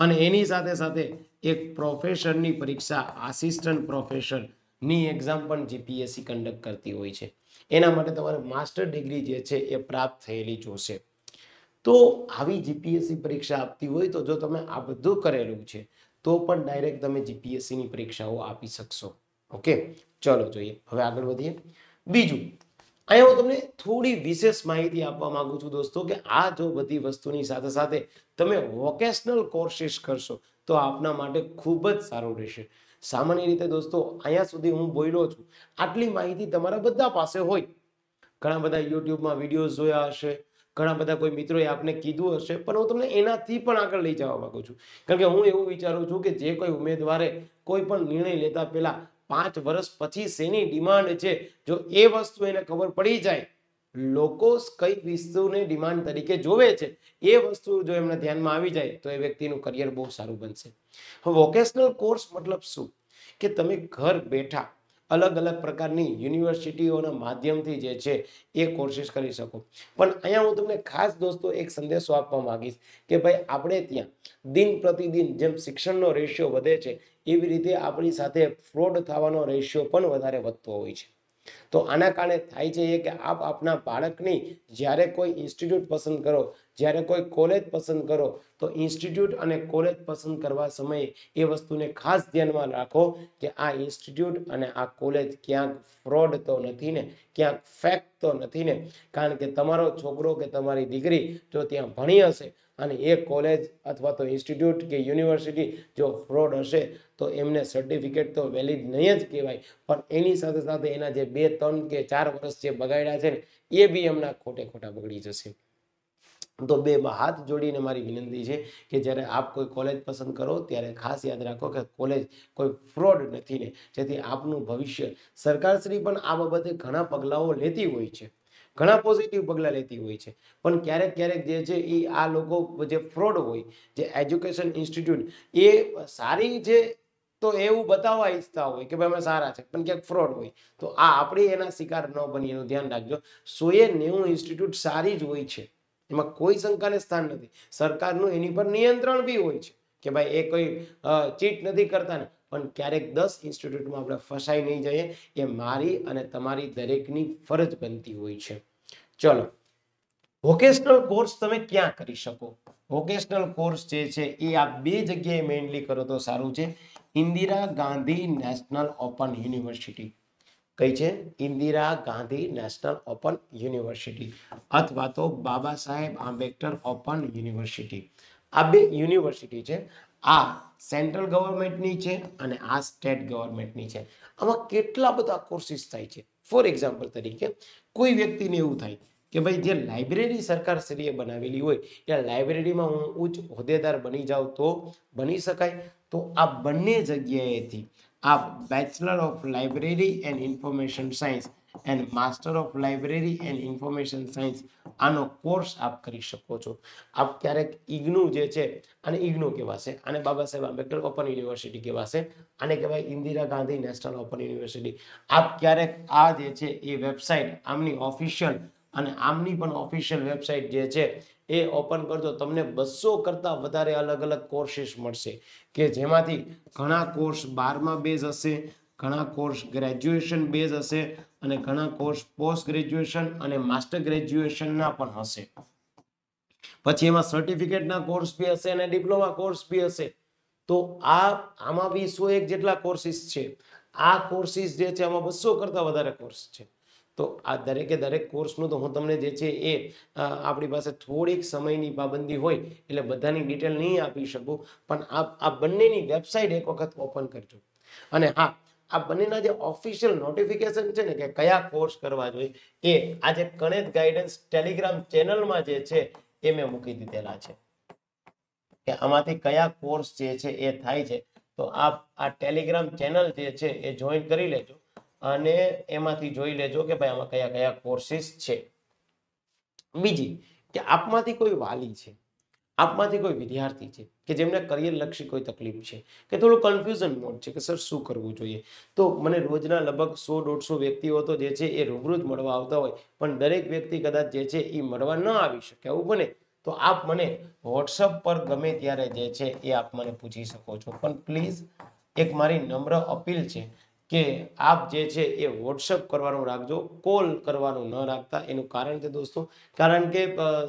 અને એની સાથે સાથે એક પ્રોફેસરની પરીક્ષા આસિસ્ટન્ટ પ્રોફેસરની એક્ઝામ પણ જીપીએસસી કન્ડક્ટ કરતી હોય છે એના માટે તમારે માસ્ટર ડિગ્રી જે છે એ પ્રાપ્ત થયેલી જોશે તો આવી જીપીએસસી પરીક્ષા આપતી હોય તો જો તમે આ બધું કરેલું છે તો પણ ડાયરેક્ટ તમે જીપીએસસીની પરીક્ષાઓ આપી શકશો ઓકે ચલો જોઈએ હવે આગળ વધીએ બીજું અહીંયા હું તમને થોડી વિશેષ માહિતી આપવા માંગુ છું દોસ્તો કે આ જો બધી વસ્તુની સાથે સાથે તમે વોકેશનલ કોર્સિસ કરશો તો આપના માટે ખૂબ જ સારું રહેશે સામાન્ય રીતે દોસ્તો અહીંયા સુધી હું બોલ્યો છું આટલી માહિતી તમારા બધા પાસે હોય ઘણા બધા યુટ્યુબમાં વિડીયોઝ જોયા હશે ઘણા બધા કોઈ મિત્રોએ આપને કીધું હશે પણ હું તમને એનાથી પણ આગળ લઈ જવા માંગુ છું કારણ કે હું એવું વિચારું છું કે જે કોઈ ઉમેદવારે કોઈ પણ નિર્ણય લેતા પહેલાં પાંચ વર્ષ પછી શેની ડિમાન્ડ છે જો એ વસ્તુ એને ખબર પડી જાય લોકો કઈ વસ્તુને ડિમાન્ડ તરીકે જોવે છે એ વસ્તુ જો એમના ધ્યાનમાં આવી જાય તો એ વ્યક્તિનું કરિયર બહુ સારું બનશે વોકેશનલ કોર્સ મતલબ શું કે તમે ઘર બેઠા અલગ અલગ પ્રકારની યુનિવર્સિટીઓના માધ્યમથી જે છે એ કોર્સિસ કરી શકો પણ અહીંયા હું તમને ખાસ દોસ્તો એક સંદેશો આપવા માંગીશ કે ભાઈ આપણે ત્યાં દિન પ્રતિદિન જેમ શિક્ષણનો રેશિયો વધે છે એવી રીતે આપણી સાથે ફ્રોડ થવાનો રેશિયો પણ વધારે વધતો હોય છે તો આના કારણે થાય છે એ કે આપ આપના બાળકની જ્યારે કોઈ ઇન્સ્ટિટ્યૂટ પસંદ કરો જ્યારે કોઈ કોલેજ પસંદ કરો તો ઇન્સ્ટિટ્યૂટ અને કોલેજ પસંદ કરવા સમયે એ વસ્તુને ખાસ ધ્યાનમાં રાખો કે આ ઇન્સ્ટિટ્યૂટ અને આ કોલેજ ક્યાંક ફ્રોડ તો નથી ને ક્યાંક ફેક તો નથી ને કારણ કે તમારો છોકરો કે તમારી દીકરી જો ત્યાં ભણી હશે અને એ કોલેજ અથવા તો ઇન્સ્ટિટ્યૂટ કે યુનિવર્સિટી જો ફ્રોડ હશે તો એમને સર્ટિફિકેટ તો વેલિડ નહીં જ કહેવાય પણ એની સાથે સાથે એના જે બે ત્રણ કે ચાર વર્ષ જે બગાડ્યા છે ને એ બી એમના ખોટે ખોટા બગડી જશે તો બેમાં હાથ જોડીને મારી વિનંતી છે કે જ્યારે આપ કોઈ કોલેજ પસંદ કરો ત્યારે ખાસ યાદ રાખો કે કોલેજ કોઈ ફ્રોડ નથી ને જેથી આપનું ભવિષ્ય સરકારશ્રી પણ આ બાબતે ઘણા પગલાઓ લેતી હોય છે ઘણા પોઝિટિવ પગલાં લેતી હોય છે પણ ક્યારેક ક્યારેક જે છે એ આ લોકો જે ફ્રોડ હોય જે એજ્યુકેશન ઇન્સ્ટિટ્યૂટ એ સારી છે તો એવું બતાવવા ઈચ્છતા હોય કે ભાઈ અમે સારા છે પણ ક્યાંક ફ્રોડ હોય તો આ આપણે એના શિકાર ન બની એનું ધ્યાન રાખજો સોએ નેવું ઇન્સ્ટિટ્યૂટ સારી જ હોય છે એમાં કોઈ શંકાને સ્થાન નથી સરકારનું એની પર નિયંત્રણ બી હોય છે કે ભાઈ એ કોઈ ચીટ નથી કરતા ને પણ ક્યારેક દસ ઇન્સ્ટિટ્યૂટમાં આપણે ફસાઈ નહીં જઈએ એ મારી અને તમારી દરેકની ફરજ બનતી હોય છે ચલો વોકેશનલ કોર્સ તમે ક્યાં કરી શકો વોકેશનલ કોર્સ જે છે એ આ બે જગ્યાએ મેઇનલી કરો તો સારું છે Indira Gandhi national open university કઈ છે Indira Gandhi national open university અથવા તો બાબા સાહેબ આંબેડકર ઓપન યુનિવર્સિટી આ બે યુનિવર્સિટી છે આ સેન્ટ્રલ ગવર્મેન્ટની છે અને આ સ્ટેટ ગવર્મેન્ટની છે આમાં કેટલા બધા કોર્સિસ થાય છે ફોર એક્ઝામ્પલ તરીકે કોઈ વ્યક્તિને એવું થાય કે ભાઈ જે લાઇબ્રેરી સરકારશ્રીએ બનાવેલી હોય ત્યાં લાઇબ્રેરીમાં હું ઉચ્ચ હોદ્દેદાર બની જાઉં તો બની શકાય તો આ બંને જગ્યાએથી આપ bachelor of library and information science and master of library and information science આનો કોર્સ આપ કરી શકો છો આપ ક્યારેક ઇગ્નુ જે છે અને ઇગ્નુ કહેવાશે અને બાબા સાહેબ આંબેડકર ઓપન યુનિવર્સિટી કહેવાશે અને કહેવાય Indira Gandhi national open university આપ ક્યારેક આ જે છે એ વેબસાઇટ આમની ઓફિશિયલ અને આમની પણ ઓફિશિયલ વેબસાઇટ જે છે એ ઓપન કરજો તમને બસો કરતા વધારે અલગ અલગ કોર્સીસ મળશે કે જેમાંથી ઘણા કોર્સ બારમાં બેઝ હશે ઘણા કોર્સ ગ્રેજ્યુએશન બેઝ હશે અને ઘણા કોર્સ પોસ્ટ ગ્રેજ્યુએશન અને માસ્ટર ગ્રેજ્યુએશનના પણ હશે પછી એમાં સર્ટિફિકેટના કોર્સ બી હશે અને ડિપ્લોમા કોર્સ બી હશે તો આ આમાં બી સો એક જેટલા કોર્સીસ છે આ કોર્સીસ જે છે આમાં બસો કરતા વધારે કોર્સ છે તો આ દરેકે દરેક કોર્સનું તો હું તમને જે છે એ આપણી પાસે થોડીક સમયની પાબંદી હોય એટલે બધાની ડિટેલ નહીં આપી શકું પણ આપ આ બંનેની વેબસાઇટ એક વખત ઓપન કરજો અને હા આ બંનેના જે ઓફિશિયલ નોટિફિકેશન છે ને કે કયા કોર્સ કરવા જોઈએ એ આજે જે ગાઈડન્સ ટેલિગ્રામ ચેનલમાં જે છે એ મેં મૂકી દીધેલા છે કે આમાંથી કયા કોર્સ જે છે એ થાય છે તો આપ આ ટેલિગ્રામ ચેનલ જે છે એ જોઈન કરી લેજો અને એમાંથી જોઈ લેજો કે ભાઈ આમાં કયા કયા કોર્સિસ છે બીજી કે આપમાંથી કોઈ વાલી છે આપમાંથી કોઈ વિદ્યાર્થી છે કે જેમને કરિયર લક્ષી કોઈ તકલીફ છે કે થોડું કન્ફ્યુઝન મોડ છે કે સર શું કરવું જોઈએ તો મને રોજના લગભગ સો દોઢસો વ્યક્તિઓ તો જે છે એ રૂબરૂ મળવા આવતા હોય પણ દરેક વ્યક્તિ કદાચ જે છે એ મળવા ન આવી શકે એવું બને તો આપ મને વોટ્સઅપ પર ગમે ત્યારે જે છે એ આપ મને પૂછી શકો છો પણ પ્લીઝ એક મારી નમ્ર અપીલ છે કે આપ જે છે એ વોટ્સઅપ કરવાનું રાખજો કોલ કરવાનું ન રાખતા એનું કારણ છે દોસ્તો કારણ કે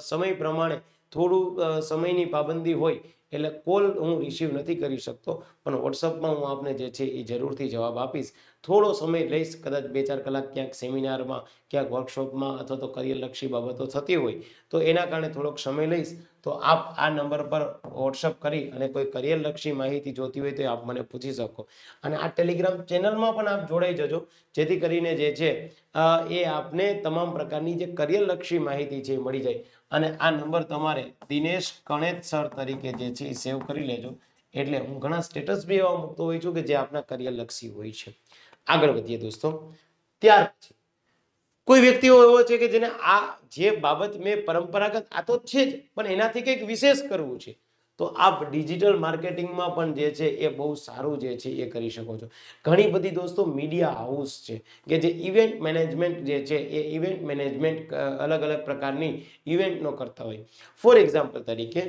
સમય પ્રમાણે થોડું સમયની પાબંદી હોય એટલે કોલ હું રિસીવ નથી કરી શકતો પણ વોટ્સઅપમાં હું આપને જે છે એ જરૂરથી જવાબ આપીશ થોડો સમય લઈશ કદાચ બે ચાર કલાક ક્યાંક સેમિનારમાં ક્યાંક વર્કશોપમાં અથવા તો કરિયરલક્ષી બાબતો થતી હોય તો એના કારણે થોડોક સમય લઈશ તો આપ આ નંબર પર વોટ્સઅપ કરી અને કોઈ કરિયરલક્ષી માહિતી જોતી હોય તો આપ મને પૂછી શકો અને આ ટેલિગ્રામ ચેનલમાં પણ આપ જોડાઈ જજો જેથી કરીને જે છે એ આપને તમામ પ્રકારની જે કરિયરલક્ષી માહિતી છે મળી જાય અને આ નંબર તમારે દિનેશ કણેત સર તરીકે જે છે એ સેવ કરી લેજો એટલે હું ઘણા સ્ટેટસ બી એવા મૂકતો હોઉં છું કે જે આપના કરિયરલક્ષી હોય છે આગળ વધીએ દોસ્તો ત્યાર પછી કોઈ વ્યક્તિઓ એવો છે કે જેને આ જે બાબત મેં પરંપરાગત આ તો છે જ પણ એનાથી કંઈક વિશેષ કરવું છે તો આપ ડિજિટલ માર્કેટિંગમાં પણ જે છે એ બહુ સારું જે છે એ કરી શકો છો ઘણી બધી દોસ્તો મીડિયા હાઉસ છે કે જે ઇવેન્ટ મેનેજમેન્ટ જે છે એ ઇવેન્ટ મેનેજમેન્ટ અલગ અલગ પ્રકારની ઇવેન્ટનો કરતા હોય ફોર એક્ઝામ્પલ તરીકે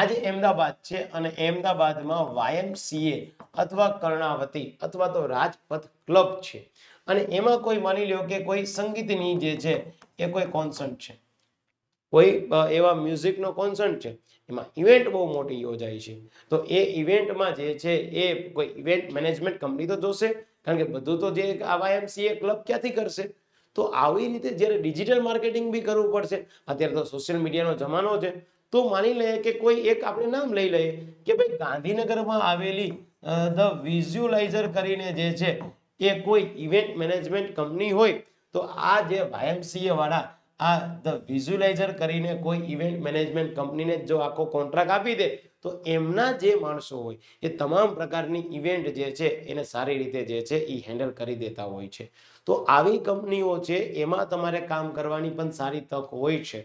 આજે અમદાવાદ છે અને અમદાવાદમાં વાયમસીએ અથવા કર્ણાવતી અથવા તો રાજપથ ક્લબ છે અને એમાં કોઈ માની લ્યો કે કોઈ સંગીતની જે છે એ કોઈ કોન્સર્ટ છે કોઈ એવા મ્યુઝિકનો કોન્સર્ટ છે એમાં ઇવેન્ટ બહુ મોટી યોજાય છે તો એ ઇવેન્ટમાં જે છે એ કોઈ ઇવેન્ટ મેનેજમેન્ટ કંપની તો જોશે કારણ કે બધું તો જે આ વાયમસીએ ક્લબ ક્યાંથી કરશે તો આવી રીતે જ્યારે ડિજિટલ માર્કેટિંગ બી કરવું પડશે અત્યારે તો સોશિયલ મીડિયાનો જમાનો છે તો માની લઈએ કે કોઈ એક આપણે નામ લઈ લઈએ કે ભાઈ ગાંધીનગરમાં આવેલી ધ વિઝ્યુલાઇઝર કરીને જે છે કે કોઈ ઇવેન્ટ મેનેજમેન્ટ કંપની હોય તો આ જે વાયએમસીએ વાળા આ ધ વિઝ્યુલાઇઝર કરીને કોઈ ઇવેન્ટ મેનેજમેન્ટ કંપનીને જો આખો કોન્ટ્રાક્ટ આપી દે તો એમના જે માણસો હોય એ તમામ પ્રકારની ઇવેન્ટ જે છે એને સારી રીતે જે છે એ હેન્ડલ કરી દેતા હોય છે તો આવી કંપનીઓ છે એમાં તમારે કામ કરવાની પણ સારી તક હોય છે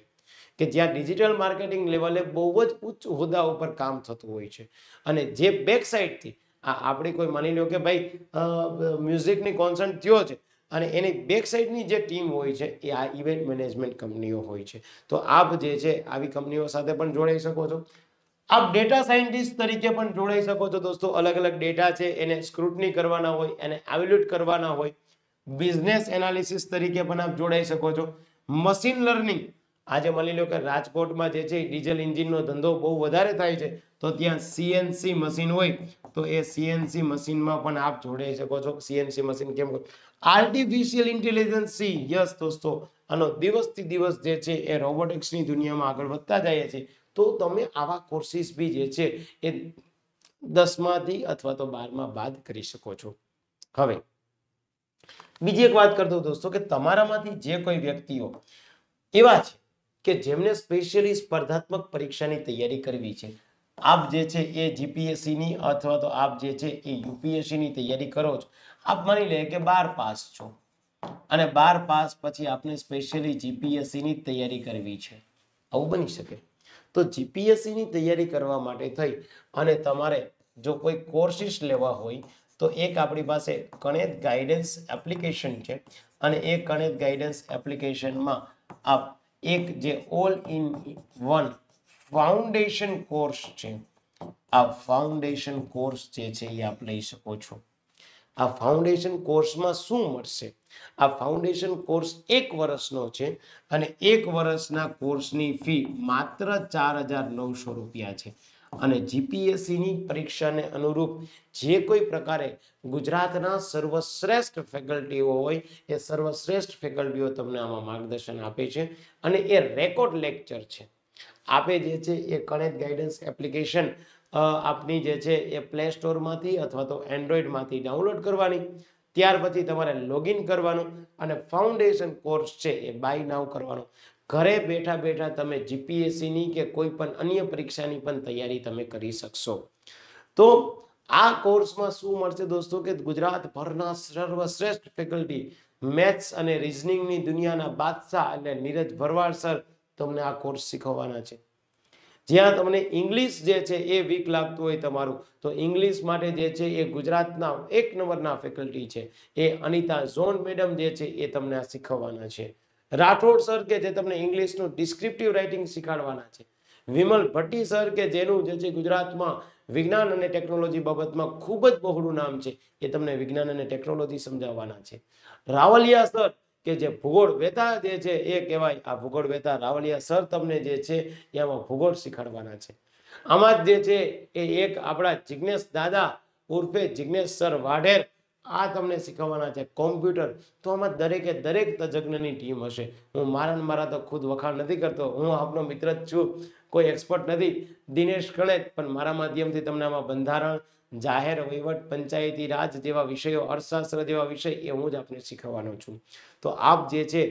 કે જ્યાં ડિજિટલ માર્કેટિંગ લેવલે બહુ જ ઉચ્ચ હોદ્દા ઉપર કામ થતું હોય છે અને જે બેક સાઇડથી આ આપણે કોઈ માની લો કે ભાઈ મ્યુઝિકની કોન્સર્ટ થયો છે અને એની બેક સાઇડની જે ટીમ હોય છે એ આ ઇવેન્ટ મેનેજમેન્ટ કંપનીઓ હોય છે તો આપ જે છે આવી કંપનીઓ સાથે પણ જોડાઈ શકો છો આપ ડેટા સાયન્ટિસ્ટ તરીકે પણ જોડાઈ શકો છો દોસ્તો અલગ અલગ ડેટા છે એને સ્ક્રુટની કરવાના હોય એને એવેલ્યુટ કરવાના હોય બિઝનેસ એનાલિસિસ તરીકે પણ આપ જોડાઈ શકો છો મશીન લર્નિંગ આજે માની લો કે રાજકોટમાં જે છે ડીઝલ ઇન્જિનનો ધંધો બહુ વધારે થાય છે તો ત્યાં સીએનસી મશીન હોય તો એ સીએનસી મશીનમાં પણ આપ જોડાઈ શકો છો સીએનસી મશીન કેમ આર્ટિફિશિયલ ઇન્ટેલિજન્સી યસ દોસ્તો આનો દિવસથી દિવસ જે છે એ રોબોટિક્સની દુનિયામાં આગળ વધતા જાય છે તો તમે આવા કોર્સિસ બી જે છે એ દસમાંથી અથવા તો બારમાં બાદ કરી શકો છો હવે બીજી એક વાત કરતો દોસ્તો કે તમારામાંથી જે કોઈ વ્યક્તિઓ એવા છે કે જેમને સ્પેશિયલી સ્પર્ધાત્મક પરીક્ષાની તૈયારી કરવી છે આપ જે છે એ જીપીએસસીની અથવા તો આપ જે છે એ યુપીએસસીની તૈયારી કરો છો આપ માની લે કે બાર પાસ છો અને બાર પાસ પછી આપને સ્પેશિયલી જીપીએસસીની તૈયારી કરવી છે આવું બની શકે તો જીપીએસસીની તૈયારી કરવા માટે થઈ અને તમારે જો કોઈ કોર્સિસ લેવા હોય તો એક આપણી પાસે કણેત ગાઈડન્સ એપ્લિકેશન છે અને એ કણેત ગાઈડન્સ એપ્લિકેશનમાં આપ એક જે all in one foundation course છે આ ફાઉન્ડેશન કોર્સ જે છે એ આપ લઈ શકો છો આ ફાઉન્ડેશન કોર્સમાં શું મળશે આ ફાઉન્ડેશન કોર્સ એક વર્ષનો છે અને એક વર્ષના કોર્સની ફી માત્ર ચાર હજાર નવસો રૂપિયા છે અને જીપીએસસીની પરીક્ષાને અનુરૂપ જે કોઈ પ્રકારે ગુજરાતના સર્વશ્રેષ્ઠ ફેકલ્ટીઓ હોય એ સર્વશ્રેષ્ઠ ફેકલ્ટીઓ તમને આમાં માર્ગદર્શન આપે છે અને એ રેકોર્ડ લેક્ચર છે આપે જે છે એ કણેદ ગાઈડન્સ એપ્લિકેશન આપની જે છે એ પ્લે સ્ટોરમાંથી અથવા તો એન્ડ્રોઈડમાંથી ડાઉનલોડ કરવાની ત્યાર પછી તમારે લોગિન કરવાનું અને ફાઉન્ડેશન કોર્સ છે એ બાય નાવ કરવાનો ઘરે બેઠા બેઠા તમે જીપીએસસીની કે કોઈ પણ અન્ય પરીક્ષાની પણ તૈયારી તમે કરી શકશો તો આ કોર્સમાં શું મળશે દોસ્તો કે ગુજરાતભરના સર્વશ્રેષ્ઠ ફેકલ્ટી મેથ્સ અને રિઝનિંગની દુનિયાના બાદશાહ એટલે નીરજ ભરવાડ સર તમને આ કોર્સ શીખવવાના છે જ્યાં તમને ઇંગ્લિશ જે છે એ વીક લાગતું હોય તમારું તો ઇંગ્લિશ માટે જે છે એ ગુજરાતના એક નંબરના ફેકલ્ટી છે એ અનિતા ઝોન મેડમ જે છે એ તમને આ શીખવવાના છે રાઠોડ સર કે જે તમને ઇંગ્લિશનું ડિસ્ક્રિપ્ટિવ રાઇટિંગ શીખવાડવાના છે વિમલ ભટ્ટી સર કે જેનું જે છે ગુજરાતમાં વિજ્ઞાન અને ટેકનોલોજી બાબતમાં ખૂબ જ બહોળું નામ છે એ તમને વિજ્ઞાન અને ટેકનોલોજી સમજાવવાના છે રાવલિયા સર કે જે ભૂગોળ વેતા જે છે એ કહેવાય આ ભૂગોળ વેતા રાવલિયા સર તમને જે છે એમાં ભૂગોળ શીખવાડવાના છે આમાં જે છે એ એક આપણા જિજ્ઞેશ દાદા ઉર્ફે જિજ્ઞેશ સર વાઢેર આ તમને શીખવવાના છે કોમ્પ્યુટર તો આમાં દરેકે દરેક તજજ્ઞની ટીમ હશે હું મારા મારા તો ખુદ વખાણ નથી કરતો હું આપનો મિત્ર જ છું કોઈ એક્સપર્ટ નથી દિનેશ ગણેશ પણ મારા માધ્યમથી તમને આમાં બંધારણ જાહેર વહીવટ પંચાયતી રાજ જેવા વિષયો અર્થશાસ્ત્ર જેવા વિષય એ હું જ આપને શીખવવાનો છું તો આપ જે છે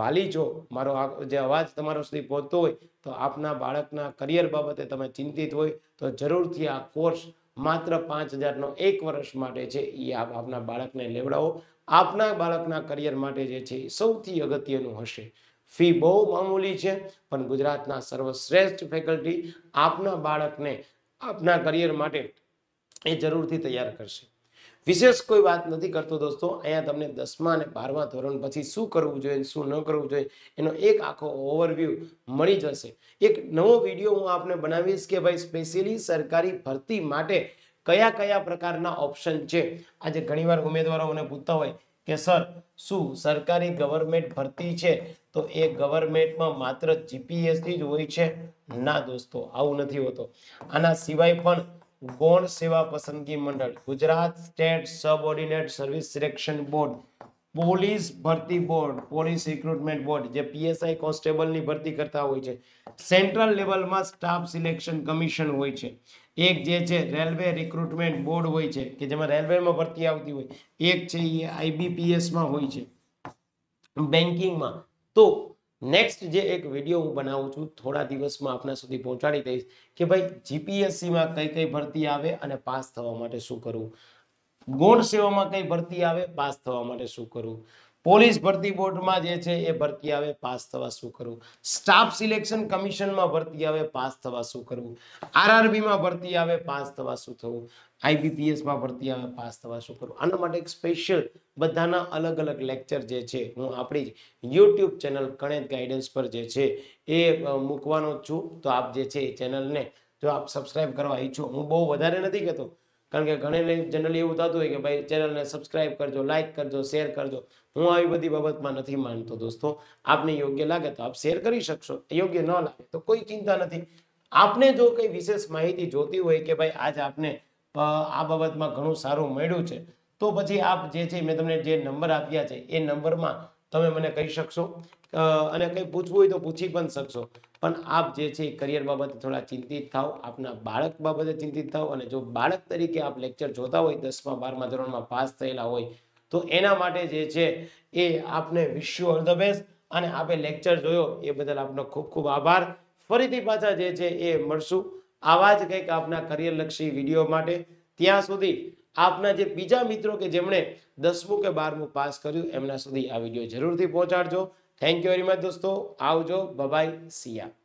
વાલી છો મારો જે અવાજ તમારો સુધી પહોંચતો હોય તો આપના બાળકના કરિયર બાબતે તમે ચિંતિત હોય તો જરૂરથી આ કોર્સ માત્ર પાંચ હજારનો એક વર્ષ માટે છે એ આપ આપના બાળકને લેવડાવો આપના બાળકના કરિયર માટે જે છે એ સૌથી અગત્યનું હશે ફી બહુ મામૂલી છે પણ ગુજરાતના સર્વશ્રેષ્ઠ ફેકલ્ટી આપના બાળકને આપના કરિયર માટે એ જરૂરથી તૈયાર કરશે વિશેષ કોઈ વાત નથી કરતો દોસ્તો અહીંયા તમને દસમા અને બારમા ધોરણ પછી શું કરવું જોઈએ શું ન કરવું જોઈએ એનો એક આખો ઓવરવ્યૂ મળી જશે એક નવો વિડીયો હું આપને બનાવીશ કે ભાઈ સ્પેશિયલી સરકારી ભરતી માટે કયા કયા પ્રકારના ઓપ્શન છે આજે ઘણીવાર ઉમેદવારો મને પૂછતા હોય કે સર શું સરકારી ગવર્મેન્ટ ભરતી છે તો એ ગવર્મેન્ટમાં માત્ર જીપીએસથી જ હોય છે ના દોસ્તો આવું નથી હોતો આના સિવાય પણ ગૌણ સેવા પસંદગી મંડળ Gujarat state subordinate service selection board police ભરતી બોર્ડ પોલીસ રિક્રુટમેન્ટ બોર્ડ જે પીએસઆઈ કોન્સ્ટેબલની ભરતી કરતા હોય છે સેન્ટ્રલ લેવલમાં સ્ટાફ સિલેક્શન કમિશન હોય છે એક જે છે રેલવે રિક્રુટમેન્ટ બોર્ડ હોય છે કે જેમાં રેલવેમાં ભરતી આવતી હોય એક છે એ આઈબીપીએસમાં હોય છે બેન્કિંગમાં તો નેક્સ્ટ જે એક વિડીયો હું બનાવું છું થોડા દિવસમાં આપના સુધી પહોંચાડી દઈશ કે ભાઈ જીપીએસસીમાં કઈ કઈ ભરતી આવે અને પાસ થવા માટે શું કરવું ગોળ સેવામાં કઈ ભરતી આવે પાસ થવા માટે શું કરવું પોલીસ ભરતી બોર્ડમાં જે છે એ ભરતી આવે પાસ થવા શું કરવું સ્ટાફ સિલેક્શન કમિશનમાં ભરતી આવે પાસ થવા શું કરવું આરઆરબીમાં ભરતી આવે પાસ થવા શું થવું આઈબીપીએસમાં ભરતી આવે પાસ થવા શું કરવું આના માટે એક સ્પેશિયલ બધાના અલગ અલગ લેક્ચર જે છે હું આપણી જ યુટ્યુબ ચેનલ ગણિત ગાઈડન્સ પર જે છે એ મૂકવાનો છું તો આપ જે છે એ ચેનલને જો આપ સબસ્ક્રાઈબ કરવા ઈચ્છો હું બહુ વધારે નથી કહેતો કારણ કે ઘણી જનરલી એવું થતું હોય કે ભાઈ ચેનલને સબસ્ક્રાઇબ કરજો લાઇક કરજો શેર કરજો હું આવી બધી બાબતમાં નથી માનતો દોસ્તો આપને યોગ્ય લાગે તો આપ શેર કરી શકશો યોગ્ય ન લાગે તો કોઈ ચિંતા નથી આપને જો કંઈ વિશેષ માહિતી જોતી હોય કે ભાઈ આજ આપને આ બાબતમાં ઘણું સારું મળ્યું છે તો પછી આપ જે છે મેં તમને જે નંબર આપ્યા છે એ નંબરમાં તમે મને કહી શકશો અને કંઈ પૂછવું હોય તો પૂછી પણ શકશો પણ આપ જે છે એ કરિયર બાબતે થોડા ચિંતિત થાવ આપના બાળક બાબતે ચિંતિત થાવ અને જો બાળક તરીકે આપ લેક્ચર જોતા હોય દસમા બારમા ધોરણમાં પાસ થયેલા હોય તો એના માટે જે છે એ આપને વિશ્વ ઓલ ધ બેસ્ટ અને આપે લેક્ચર જોયો એ બદલ આપનો ખૂબ ખૂબ આભાર ફરીથી પાછા જે છે એ મળશું આવા જ કંઈક આપના કરિયરલક્ષી વિડીયો માટે ત્યાં સુધી આપના જે બીજા મિત્રો કે જેમણે દસમું કે બારમું પાસ કર્યું એમના સુધી આ વિડીયો જરૂરથી પહોંચાડજો થેન્ક યુ વેરી મચ દોસ્તો આવજો બબાય સિયા